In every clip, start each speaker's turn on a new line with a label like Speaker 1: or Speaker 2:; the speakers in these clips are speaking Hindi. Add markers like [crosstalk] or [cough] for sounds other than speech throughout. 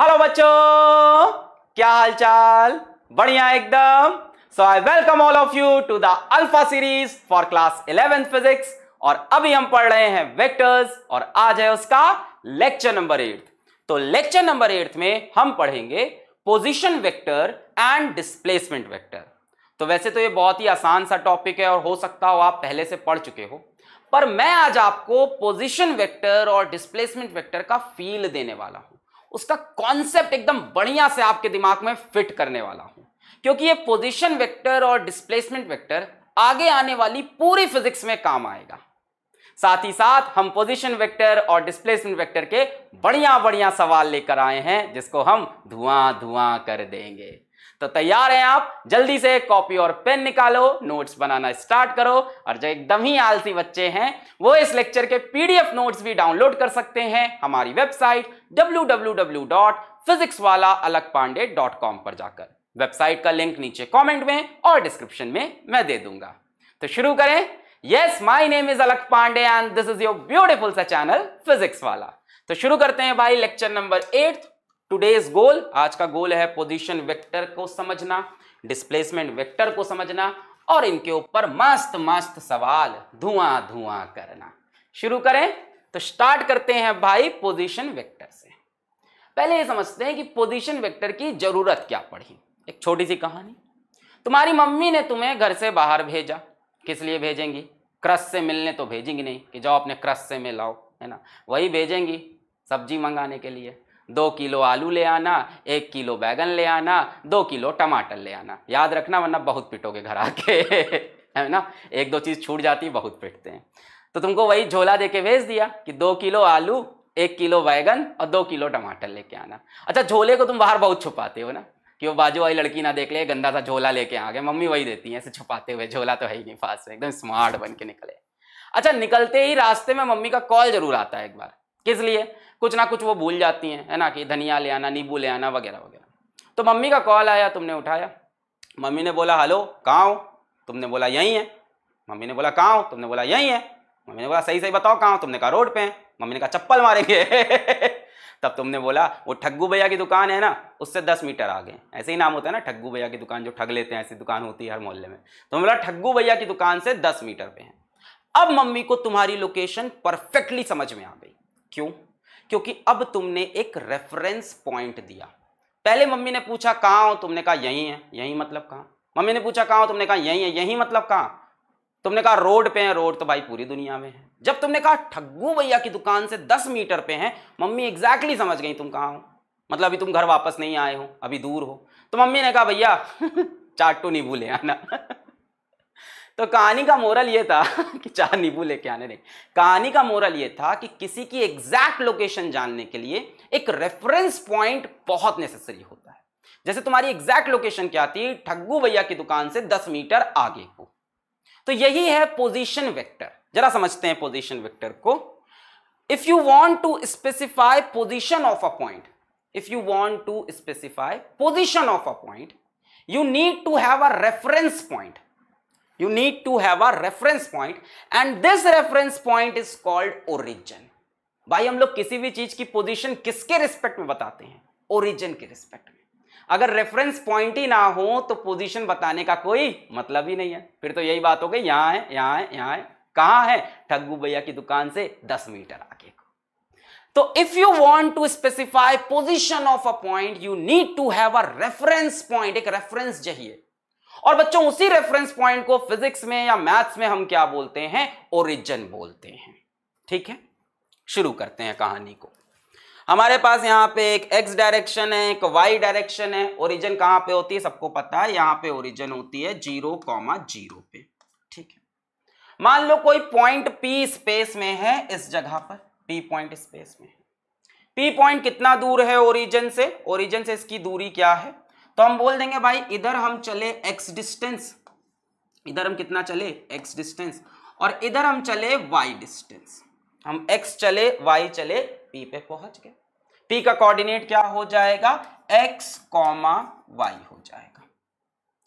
Speaker 1: हेलो बच्चों क्या हालचाल बढ़िया एकदम so I welcome all of you to the alpha series for class eleventh physics और अभी हम पढ़ रहे हैं वेक्टर्स और आज है उसका लेक्चर नंबर एट्थ तो लेक्चर नंबर एट में हम पढ़ेंगे position vector and displacement vector तो वैसे तो ये बहुत ही आसान सा टॉपिक है और हो सकता हो आप पहले से पढ़ चुके हो पर मैं आज आपको पोजिशन वेक्टर और डिस्प्लेसमेंट वेक्टर का फील देने वाला हूं उसका कॉन्सेप्ट एकदम बढ़िया से आपके दिमाग में फिट करने वाला हूं क्योंकि ये पोजिशन वेक्टर और डिस्प्लेसमेंट वेक्टर आगे आने वाली पूरी फिजिक्स में काम आएगा साथ ही साथ हम पोजिशन वेक्टर और डिस्प्लेसमेंट वेक्टर के बढ़िया बढ़िया सवाल लेकर आए हैं जिसको हम धुआं धुआं कर देंगे तो तैयार हैं आप जल्दी से कॉपी और पेन निकालो नोट्स बनाना स्टार्ट करो और जो एकदम ही आलसी बच्चे हैं वो इस लेक्चर के पीडीएफ नोट्स भी डाउनलोड कर सकते हैं हमारी वेबसाइट डब्ल्यू पर जाकर वेबसाइट का लिंक नीचे कॉमेंट में और डिस्क्रिप्शन में मैं दे दूंगा तो शुरू करें yes my name is Alak Pandey and this is your beautiful सा चैनल फिजिक्स वाला तो शुरू करते हैं भाई lecture number eight today's goal आज का गोल है पोजिशन वेक्टर को समझना डिस्प्लेसमेंट वेक्टर को समझना और इनके ऊपर मस्त मस्त सवाल धुआं धुआं करना शुरू करें तो स्टार्ट करते हैं भाई पोजिशन वेक्टर से पहले ये समझते हैं कि पोजिशन वेक्टर की जरूरत क्या पड़ी एक छोटी सी कहानी तुम्हारी मम्मी ने तुम्हें घर से बाहर भेजा किस लिए भेजेंगी क्रश से मिलने तो भेजेंगी नहीं कि जाओ अपने क्रश से मिलाओ है ना वही भेजेंगी सब्जी मंगाने के लिए दो किलो आलू ले आना एक किलो बैगन ले आना दो किलो टमाटर ले आना याद रखना वरना बहुत पिटोगे घर आके [laughs] है ना एक दो चीज़ छूट जाती बहुत पिटते हैं तो तुमको वही झोला दे भेज दिया कि दो किलो आलू एक किलो बैगन और दो किलो टमाटर लेके आना अच्छा झोले को तुम बाहर बहुत छुपाते हो ना कि वो बाजू वाली लड़की ना देख ले गंदा सा झोला लेके आ गए मम्मी वही देती है ऐसे छुपाते हुए झोला तो है ही नहीं पास में एकदम स्मार्ट बन के निकले अच्छा निकलते ही रास्ते में मम्मी का कॉल जरूर आता है एक बार किस लिए कुछ ना कुछ वो भूल जाती हैं है ना कि धनिया ले आना नींबू ले आना वगैरह वगैरह तो मम्मी का कॉल आया तुमने उठाया मम्मी ने बोला हेलो कहाँ हो तुमने बोला यहीं है मम्मी ने बोला कहाँ हो तुमने बोला यहीं है मम्मी ने बोला सही सही बताओ कहाँ हो तुमने कहा रोड पे है मम्मी ने कहा चप्पल मारेंगे [laughs] तब तुमने बोला वो ठग्गू भैया की दुकान है ना उससे दस मीटर आगे ऐसे ही नाम होता है ना ठग्गू भैया की दुकान जो ठग लेते हैं ऐसी दुकान होती है हर मोहल्ले में तो बोला ठग्गू भैया की दुकान से दस मीटर पे है अब मम्मी को तुम्हारी लोकेशन परफेक्टली समझ में आ गई क्यों क्योंकि अब तुमने एक रेफरेंस पॉइंट दिया पहले मम्मी ने पूछा कहाँ हो तुमने कहा यहीं है यहीं मतलब कहाँ मम्मी ने पूछा कहाँ हो तुमने कहा यहीं है यहीं मतलब कहाँ तुमने कहा रोड पे है रोड तो भाई पूरी दुनिया में है जब तुमने कहा ठग्गू भैया की दुकान से दस मीटर पे है मम्मी एग्जैक्टली समझ गई तुम कहाँ हो मतलब अभी तुम घर वापस नहीं आए हो अभी दूर हो तो मम्मी ने कहा भैया [laughs] चाटू नहीं भूले आना [laughs] तो कहानी का मोरल ये था [laughs] कि चार नींबू लेके आने नहीं कहानी का मोरल ये था कि किसी की एग्जैक्ट लोकेशन जानने के लिए एक रेफरेंस पॉइंट बहुत नेसेसरी होता है जैसे तुम्हारी एग्जैक्ट लोकेशन क्या थी ठग्गू भैया की दुकान से दस मीटर आगे को तो यही है पोजिशन वेक्टर जरा समझते हैं पोजिशन वैक्टर को if you want to specify position of a point if you want to specify position of a point you need to have a reference point you need to have a reference point and this reference point is called origin भाई हम लोग किसी भी चीज की पोजीशन किसके रिस्पेक्ट में बताते हैं ओरिजिन के रिस्पेक्ट में अगर रेफरेंस पॉइंट ही ना हो तो पोजीशन बताने का कोई मतलब ही नहीं है फिर तो यही बात हो गई यहां है यहां है यहां है कहां है ठग्गू भैया की दुकान से दस मीटर आगे को तो if you want to specify position of a point you need to have a reference point एक रेफरेंस चाहिए और बच्चों उसी रेफरेंस पॉइंट को फिजिक्स में या मैथ्स में हम क्या बोलते हैं ओरिजिन बोलते हैं ठीक है शुरू करते हैं कहानी को हमारे पास यहाँ पे एक एक्स डायरेक्शन है एक वाई डायरेक्शन है ओरिजिन कहाँ पे होती है सबको पता है यहाँ पे ओरिजिन होती है जीरो कॉमा जीरो पे ठीक है मान लो कोई पॉइंट पी स्पेस में है इस जगह पर पी पॉइंट स्पेस में पी पॉइंट कितना दूर है ओरिजिन से ओरिजिन से इसकी दूरी क्या है तो हम बोल देंगे भाई इधर हम चले एक्स डिस्टेंस इधर हम कितना चले एक्स डिस्टेंस और इधर हम चले वाई डिस्टेंस हम एक्स चले वाई चले पी पे पहुंच गए पी का कोऑर्डिनेट क्या हो जाएगा एक्स कॉमा वाई हो जाएगा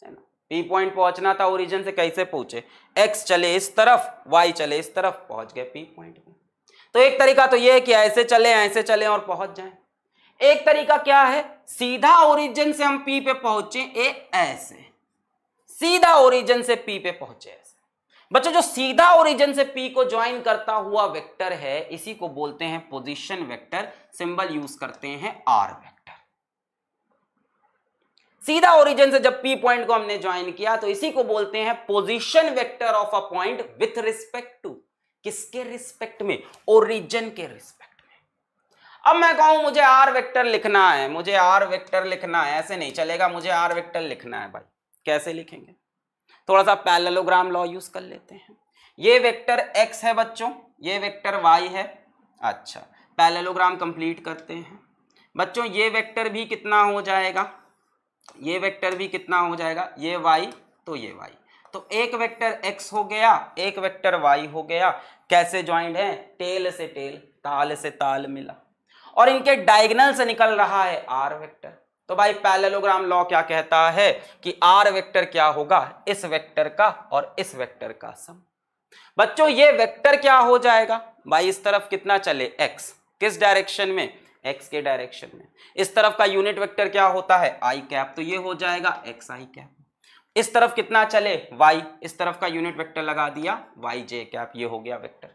Speaker 1: है ना पी पॉइंट पहुंचना था ओरिजिन से कैसे पहुंचे एक्स चले इस तरफ वाई चले इस तरफ पहुंच गए पी पॉइंट तो एक तरीका तो ये है कि ऐसे चले ऐसे चले और पहुंच जाए एक तरीका क्या है सीधा ओरिजिन से हम पी पे पहुंचे ए ऐसे सीधा ओरिजिन से पी पे पहुंचे ऐसे बच्चों जो सीधा ओरिजिन से पी को ज्वाइन करता हुआ वेक्टर है इसी को बोलते हैं पोजीशन वेक्टर सिंबल यूज करते हैं आर वेक्टर सीधा ओरिजिन से जब पी पॉइंट को हमने ज्वाइन किया तो इसी को बोलते हैं position vector of a point with respect to किसके रिस्पेक्ट में ओरिजिन के रिस्पेक्ट अब मैं कहूं मुझे आर वेक्टर लिखना है मुझे आर वेक्टर लिखना है ऐसे नहीं चलेगा मुझे आर वेक्टर लिखना है भाई कैसे लिखेंगे थोड़ा सा पैलेलोग्राम लॉ यूज कर लेते हैं ये वेक्टर एक्स है बच्चों ये वेक्टर वाई है अच्छा पैलेलोग्राम कंप्लीट करते हैं बच्चों ये वेक्टर भी कितना हो जाएगा ये वेक्टर भी कितना हो जाएगा ये वाई तो ये वाई तो एक वेक्टर एक्स हो गया एक वेक्टर वाई हो गया कैसे ज्वाइंट है टेल से टेल ताल से ताल मिला और इनके डायगनल से निकल रहा है आर वेक्टर तो भाई पैलेलोग्राम लॉ क्या कहता है कि आर वेक्टर क्या होगा इस वेक्टर का और इस वेक्टर का सम बच्चों ये वेक्टर क्या हो जाएगा भाई इस तरफ कितना चले एक्स किस डायरेक्शन में एक्स के डायरेक्शन में इस तरफ का यूनिट वेक्टर क्या होता है आई कैप तो ये हो जाएगा एक्स आई कैप इस तरफ कितना चले वाई इस तरफ का यूनिट वेक्टर लगा दिया वाई जे कैप ये हो गया vector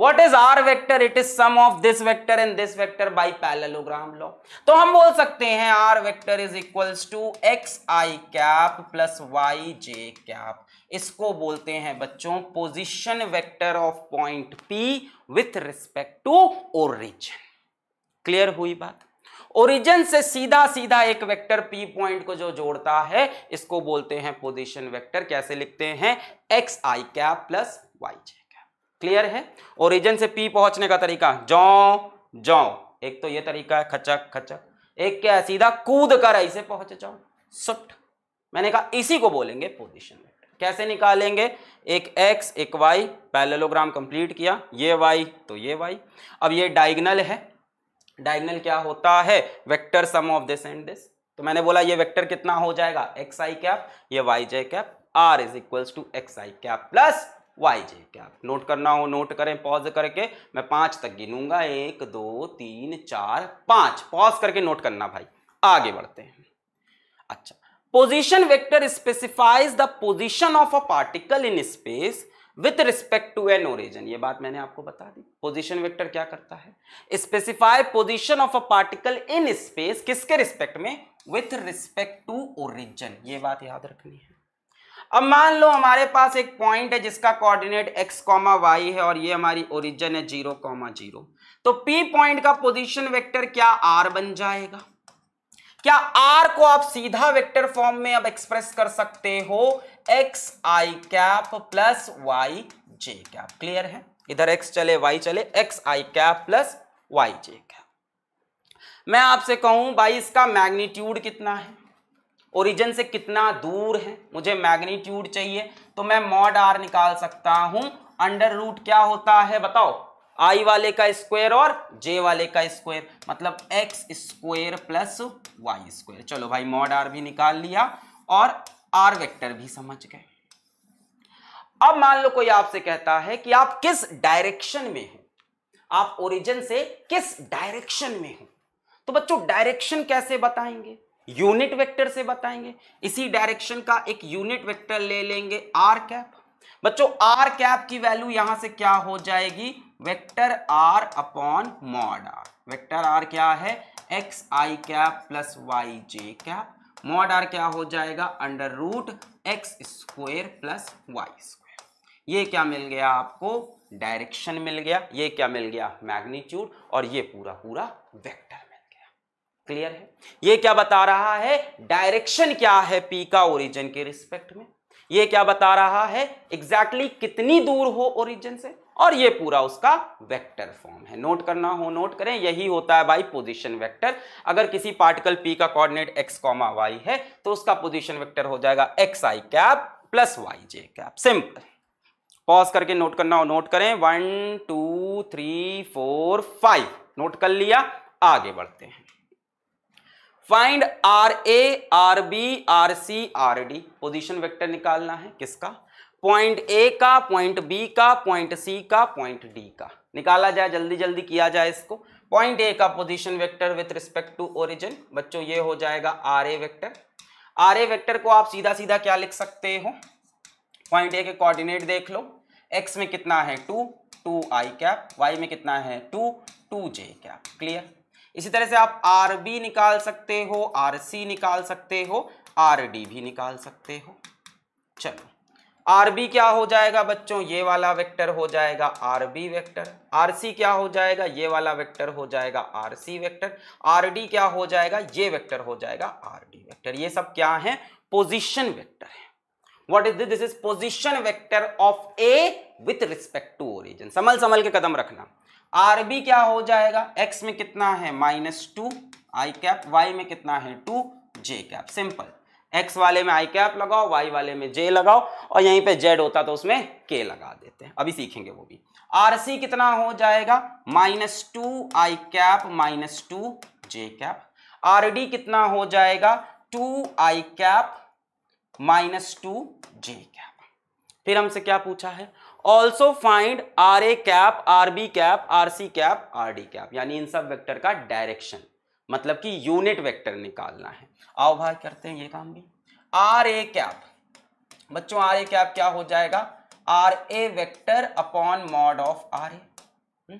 Speaker 1: what is R vector it is sum of this vector and this vector by parallelogram law तो हम बोल सकते हैं R vector is equals to x I cap plus Y J cap इसको बोलते हैं बच्चों position vector of point P with respect to origin clear हुई बात ओरिजिन से सीधा सीधा एक वेक्टर पी पॉइंट को जो जोड़ता है इसको बोलते हैं पोजिशन वेक्टर कैसे लिखते हैं एक्स आई cap plus Y J clear है ओरिजिन से पी पहुंचने का तरीका जौ जौ एक तो ये तरीका है खचक खचक एक क्या है सीधा कूद कर ऐसे पहुंच जाओ सुट मैंने कहा इसी को बोलेंगे पोजिशन कैसे निकालेंगे एक एक्स एक वाई पैलेलोग्राम कंप्लीट किया ये वाई तो ये वाई अब ये डायगनल है डायगनल क्या होता है vector sum of this and this तो मैंने बोला ये वेक्टर कितना हो जाएगा एक्स आई कैप ये Y J cap R is equals to x I cap plus Y J cap note करना हो नोट करें पॉज करके मैं पाँच तक गिनूंगा एक दो तीन चार पाँच पॉज करके नोट करना भाई आगे बढ़ते हैं अच्छा position vector specifies the position of a particle in space with respect to an origin ये बात मैंने आपको बता दी पोजिशन वेक्टर क्या करता है specify position of a particle in space किसके रिस्पेक्ट में विथ रिस्पेक्ट टू ओरिजन ये बात याद रखनी है अब मान लो हमारे पास एक पॉइंट है जिसका कोऑर्डिनेट x, y है और ये हमारी ओरिजिन है जीरो कॉमा जीरो तो P पॉइंट का पोजीशन वेक्टर क्या R बन जाएगा क्या R को आप सीधा वेक्टर फॉर्म में अब एक्सप्रेस कर सकते हो एक्स आई कैप प्लस वाई जे कैप क्लियर है इधर x चले y चले एक्स आई कैप प्लस वाई जे कैप मैं आपसे कहूं भाई इसका मैग्नीट्यूड कितना है ओरिजिन से कितना दूर है मुझे मैग्नीट्यूड चाहिए तो मैं मॉड आर निकाल सकता हूं अंडर रूट क्या होता है बताओ आई वाले का स्क्वायर और जे वाले का स्क्वायर मतलब X square plus Y square चलो भाई मॉड आर भी निकाल लिया और आर वेक्टर भी समझ गए अब मान लो कोई आपसे कहता है कि आप किस डायरेक्शन में हो आप ओरिजिन से किस डायरेक्शन में हो तो बच्चों डायरेक्शन कैसे बताएंगे यूनिट वेक्टर से बताएंगे इसी डायरेक्शन का एक यूनिट वेक्टर ले लेंगे आर कैप बच्चों आर कैप की वैल्यू यहां से क्या हो जाएगी vector are upon mod R vector R क्या है एक्स आई कैप प्लस वाई जे कैप मॉड आर क्या हो जाएगा under root x square plus Y square ये क्या मिल गया आपको डायरेक्शन मिल गया ये क्या मिल गया मैग्नीट्यूड और ये पूरा पूरा वेक्टर क्लियर है ये क्या बता रहा है डायरेक्शन क्या है पी का ओरिजिन के रिस्पेक्ट में ये क्या बता रहा है एग्जैक्टली exactly कितनी दूर हो ओरिजिन से और ये पूरा उसका वेक्टर फॉर्म है नोट करना हो नोट करें यही होता है भाई पोजीशन वेक्टर अगर किसी पार्टिकल पी का कोऑर्डिनेट एक्स कॉमा वाई है तो उसका पोजीशन वेक्टर हो जाएगा एक्स आई कैप प्लस वाई जे कैप सिंपल पॉज करके नोट करना हो नोट करें one two three four five note कर लिया आगे बढ़ते हैं find R A are B R C R D position vector निकालना है किसका पॉइंट ए का पॉइंट बी का पॉइंट सी का पॉइंट डी का निकाला जाए जल्दी जल्दी किया जाए इसको पॉइंट ए का position vector with respect to origin बच्चों ये हो जाएगा R A vector R A vector को आप सीधा सीधा क्या लिख सकते हो पॉइंट ए के कोऑर्डिनेट देख लो एक्स में कितना है टू टू आई कैप वाई में कितना है टू टू जे कैप क्लियर इसी तरह से आप आर बी निकाल सकते हो आर सी निकाल सकते हो आर डी भी निकाल सकते हो चलो आर बी क्या हो जाएगा बच्चों ये वाला वेक्टर हो जाएगा R B vector R C क्या हो जाएगा ये वाला वेक्टर हो जाएगा R C vector R D क्या हो जाएगा ये वेक्टर हो जाएगा आर डी वैक्टर ये सब क्या है पोजिशन वेक्टर है what is this this is position vector of A with respect to origin संभल संभल के कदम रखना बी क्या हो जाएगा एक्स में कितना है माइनस टू आई कैप वाई में कितना है टू जे कैप सिंपल एक्स वाले में आई कैप लगाओ वाई वाले में जे लगाओ और यहीं पे जेड होता तो उसमें के लगा देते हैं अभी सीखेंगे वो भी आर सी कितना हो जाएगा माइनस टू आई कैप माइनस टू जे कैप आर डी कितना हो जाएगा टू आई कैप माइनस टू जे कैप फिर हमसे क्या पूछा है also find R A cap R B cap R C cap R D cap यानी इन सब वेक्टर का डायरेक्शन मतलब कि यूनिट वेक्टर निकालना है आओ भाई करते हैं ये काम भी आर ए कैप बच्चों आर ए कैप क्या हो जाएगा R A vector upon mod of R A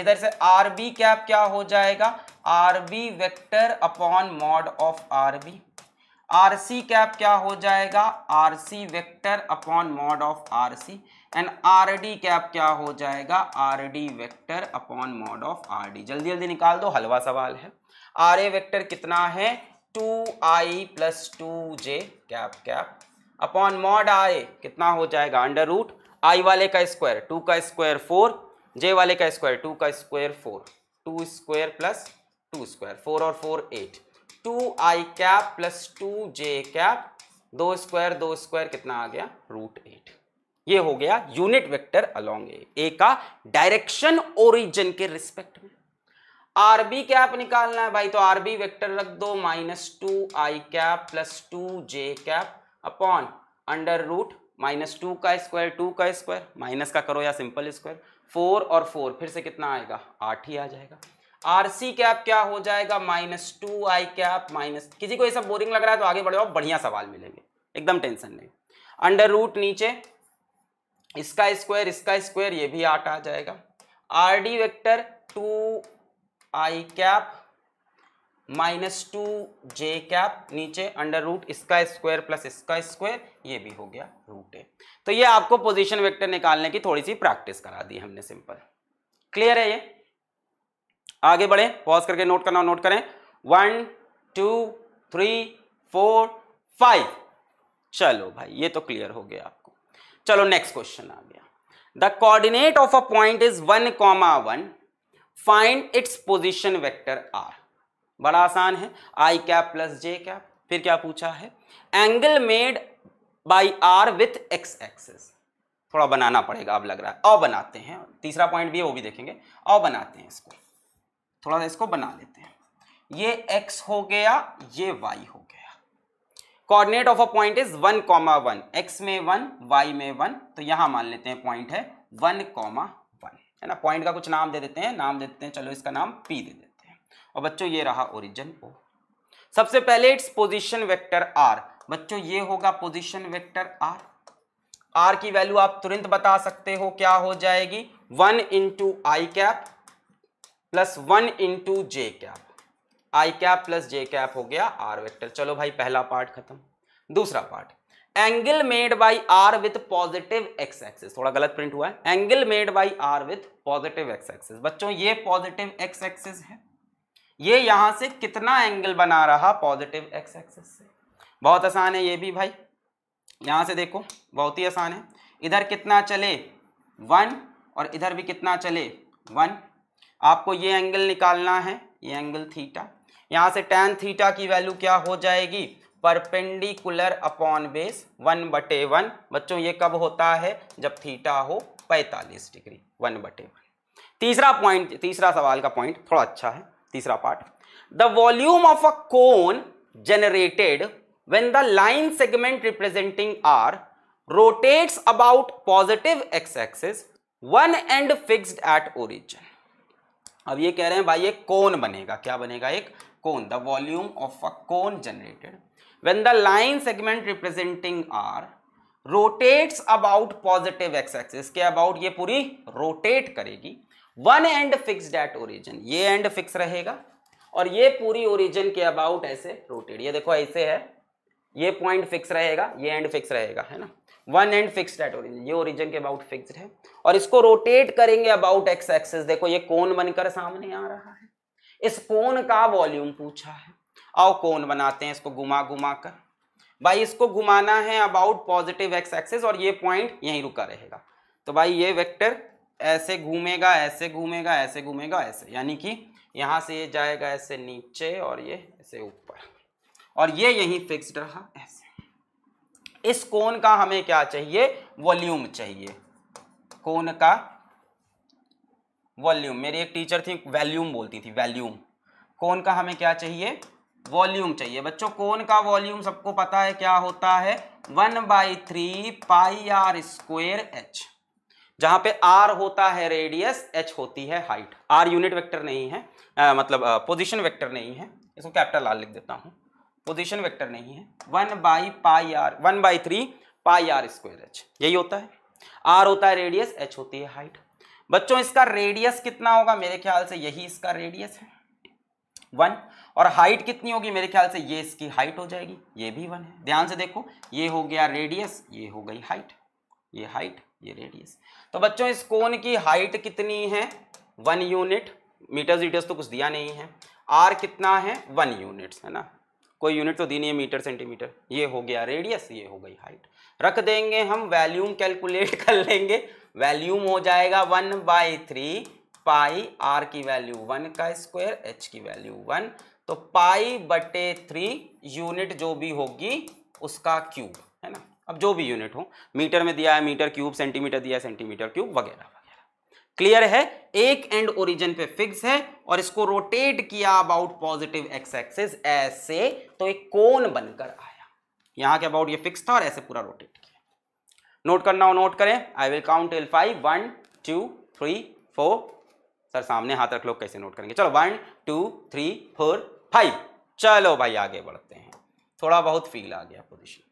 Speaker 1: इधर से आर बी कैप क्या हो जाएगा R B vector upon mod of R B R C cap क्या हो जाएगा R C vector upon mod of R C and R D cap क्या हो जाएगा are D vector upon mod of R D जल्दी जल्दी निकाल दो हलवा सवाल है आर ए वैक्टर कितना है two I plus two J cap cap upon mod A कितना हो जाएगा अंडर रूट आई वाले का स्क्वायर टू का स्क्वायर फोर जे वाले का स्क्वायर टू का square four two square plus two square four और फोर एट टू आई कैप प्लस टू जे कैप दो स्क्वायर दो स्क्वायर कितना आ गया रूट एट ये हो गया unit vector along A A का डायरेक्शन ओरिजिन के रिस्पेक्ट में आरबी कैप निकालना है भाई तो आरबी वेक्टर रख दो माइनस टू आई कैप प्लस टू जे cap upon under root minus two का स्क्वायर टू का स्क्वायर माइनस का करो या सिंपल स्क्वायर फोर और फोर फिर से कितना आएगा आठ ही आ जाएगा आर सी कैप क्या हो जाएगा माइनस टू आई कैप माइनस किसी को ये सब बोरिंग लग रहा है तो आगे बढ़े जाओ बढ़िया सवाल मिलेंगे एकदम टेंशन नहीं अंडर रूट नीचे इसका स्क्वायर इसका स्क्वायर ये भी आठ आ जाएगा are d vector two I cap minus two J cap नीचे अंडर रूट इसका स्क्वायर प्लस इसका स्क्वायर ये भी हो गया रूट ए तो ये आपको पोजीशन वेक्टर निकालने की थोड़ी सी प्रैक्टिस करा दी हमने सिंपल क्लियर है ये आगे बढ़े पॉज करके नोट करना नोट करें one two three four five चलो भाई ये तो क्लियर हो गया चलो नेक्स्ट क्वेश्चन आ गया the coordinate of a point is one comma one find its position vector r बड़ा आसान है i cap plus j cap फिर क्या पूछा है angle made by r with x axis थोड़ा बनाना पड़ेगा अब लग रहा है अ बनाते हैं तीसरा पॉइंट भी है वो भी देखेंगे अ बनाते हैं इसको थोड़ा सा इसको बना लेते हैं ये एक्स हो गया ये वाई हो coordinate of a point is one comma one x में वन वाई में वन तो यहां मान लेते हैं पॉइंट है वन कॉमा वन है ना पॉइंट का कुछ नाम दे देते हैं नाम दे देते हैं चलो इसका नाम पी दे देते हैं और बच्चों ये रहा ओरिजिन ओ सबसे पहले इट्स पोजिशन वेक्टर आर बच्चों ये होगा पोजिशन वेक्टर आर आर की वैल्यू आप तुरंत बता सकते हो क्या हो जाएगी one into I cap plus one into j cap i cap plus j cap हो गया आर वेक्टर चलो भाई पहला पार्ट खत्म दूसरा part angle made by r with positive x axis थोड़ा गलत प्रिंट हुआ है angle made by r with positive x axis बच्चों ये पॉजिटिव एक्स एक्सिस है ये यहां से कितना एंगल बना रहा पॉजिटिव एक्स एक्सिस से बहुत आसान है ये भी भाई यहां से देखो बहुत ही आसान है इधर कितना चले वन और इधर भी कितना चले वन आपको ये एंगल निकालना है ये एंगल थीटा यहाँ से tan थीटा की वैल्यू क्या हो जाएगी परपेंडिकुलर अपॉन बेस वन बटे वन बच्चों ये कब होता है जब थीटा हो पैंतालीस डिग्री वन बटे वन तीसरा पॉइंट तीसरा सवाल का पॉइंट थोड़ा अच्छा है तीसरा part the volume of a cone generated when the line segment representing r rotates about positive x axis one end fixed at origin अब ये कह रहे हैं भाई एक कोन बनेगा क्या बनेगा एक cone the volume of a cone generated when the line segment representing r rotates about positive x axis ke about ye puri rotate karegi one end fixed at origin ye end fix rahega aur ye puri origin ke about aise rotate ye dekho aise hai ये पॉइंट फिक्स रहेगा ये एंड फिक्स रहेगा है ना one end fix at origin ये ओरिजिन के अबाउट फिक्स है और इसको रोटेट करेंगे अबाउट एक्स एक्सेस देखो ये कोन बनकर सामने आ रहा है इस कोन का वॉल्यूम पूछा है आओ कोन बनाते हैं इसको घुमा घुमा कर भाई इसको घुमाना है अबाउट पॉजिटिव एक्स एक्सेस और ये पॉइंट यहीं रुका रहेगा तो भाई ये वेक्टर ऐसे घूमेगा ऐसे घूमेगा ऐसे घूमेगा ऐसे यानी कि यहाँ से ये जाएगा ऐसे नीचे और ये ऐसे ऊपर और ये यहीं फिक्स्ड रहा ऐसे इस कोन का हमें क्या चाहिए वॉल्यूम चाहिए कोन का वॉल्यूम मेरी एक टीचर थी वैल्यूम बोलती थी वैल्यूम कौन का हमें क्या चाहिए वॉल्यूम चाहिए बच्चों कौन का वॉल्यूम सबको पता है क्या होता है one by three pi r square h जहां पे आर होता है रेडियस एच होती है हाइट आर यूनिट वेक्टर नहीं है आ, मतलब पोजिशन वेक्टर नहीं है इसको कैप्टन आर लिख देता हूँ पोजिशन वेक्टर नहीं है one by pi r one by three pi r square h यही होता है आर होता है रेडियस एच होती है हाइट बच्चों इसका रेडियस कितना होगा मेरे ख्याल से यही इसका रेडियस है वन और हाइट कितनी होगी मेरे ख्याल से ये इसकी हाइट हो जाएगी ये भी वन है ध्यान से देखो ये हो गया रेडियस ये हो गई हाइट ये हाइट ये रेडियस तो बच्चों इस कोन की हाइट कितनी है वन यूनिट मीटर वीटर्स तो कुछ दिया नहीं है आर कितना है वन यूनिट्स है ना कोई यूनिट तो दी नहीं है मीटर सेंटीमीटर ये हो गया रेडियस ये हो गई हाइट रख देंगे हम वैल्यूम कैलकुलेट [laughs] कर लेंगे वैल्यूम हो जाएगा one by three pi r की वैल्यू वन का स्क्वायर एच की वैल्यू वन तो पाई बटे थ्री यूनिट जो भी होगी उसका क्यूब है ना अब जो भी यूनिट हो मीटर में दिया है मीटर क्यूब सेंटीमीटर दिया है सेंटीमीटर क्यूब वगैरह वगैरह क्लियर है एक एंड ओरिजिन पे फिक्स है और इसको रोटेट किया अबाउट पॉजिटिव एक्स एक्सेस ऐसे तो एक कोन बनकर आया यहाँ के अबाउट ये फिक्स था और ऐसे पूरा रोटेट नोट करना हो नोट करें I will count till five one two three four sir सामने हाथ रख लो कैसे नोट करेंगे चलो one two three four five चलो भाई आगे बढ़ते हैं थोड़ा बहुत फील आ गया पोजिशन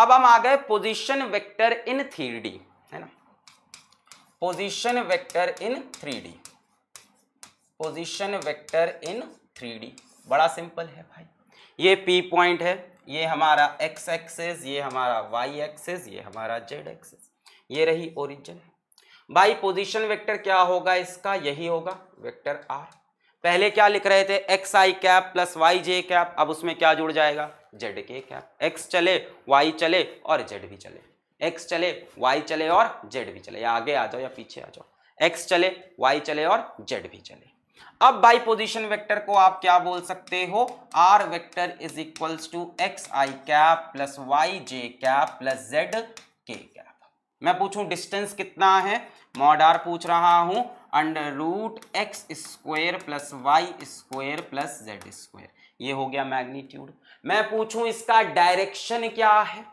Speaker 1: अब हम आ गए पोजिशन वेक्टर इन थ्री है ना position vector in three position vector in three बड़ा सिंपल है भाई ये पी पॉइंट है ये हमारा एक्स एक्सेस ये हमारा वाई एक्सेस ये हमारा जेड एक्सेस ये रही ओरिजिन बाई पोजिशन वेक्टर क्या होगा इसका यही होगा वेक्टर आर पहले क्या लिख रहे थे एक्स आई कैप प्लस वाई जे कैप अब उसमें क्या जुड़ जाएगा जेड के कैप एक्स चले वाई चले और जेड भी चले एक्स चले वाई चले और जेड भी चले या आगे आ जाओ या पीछे आ जाओ एक्स चले वाई चले और जेड भी चले अब बाई पोजिशन वेक्टर को आप क्या बोल सकते हो r vector is equals to x I cap plus Y J cap plus Z के कैप मैं पूछूं डिस्टेंस कितना है मॉड आर पूछ रहा हूं under root x square plus Y square plus z square ये हो गया मैग्नीट्यूड मैं पूछूं इसका डायरेक्शन क्या है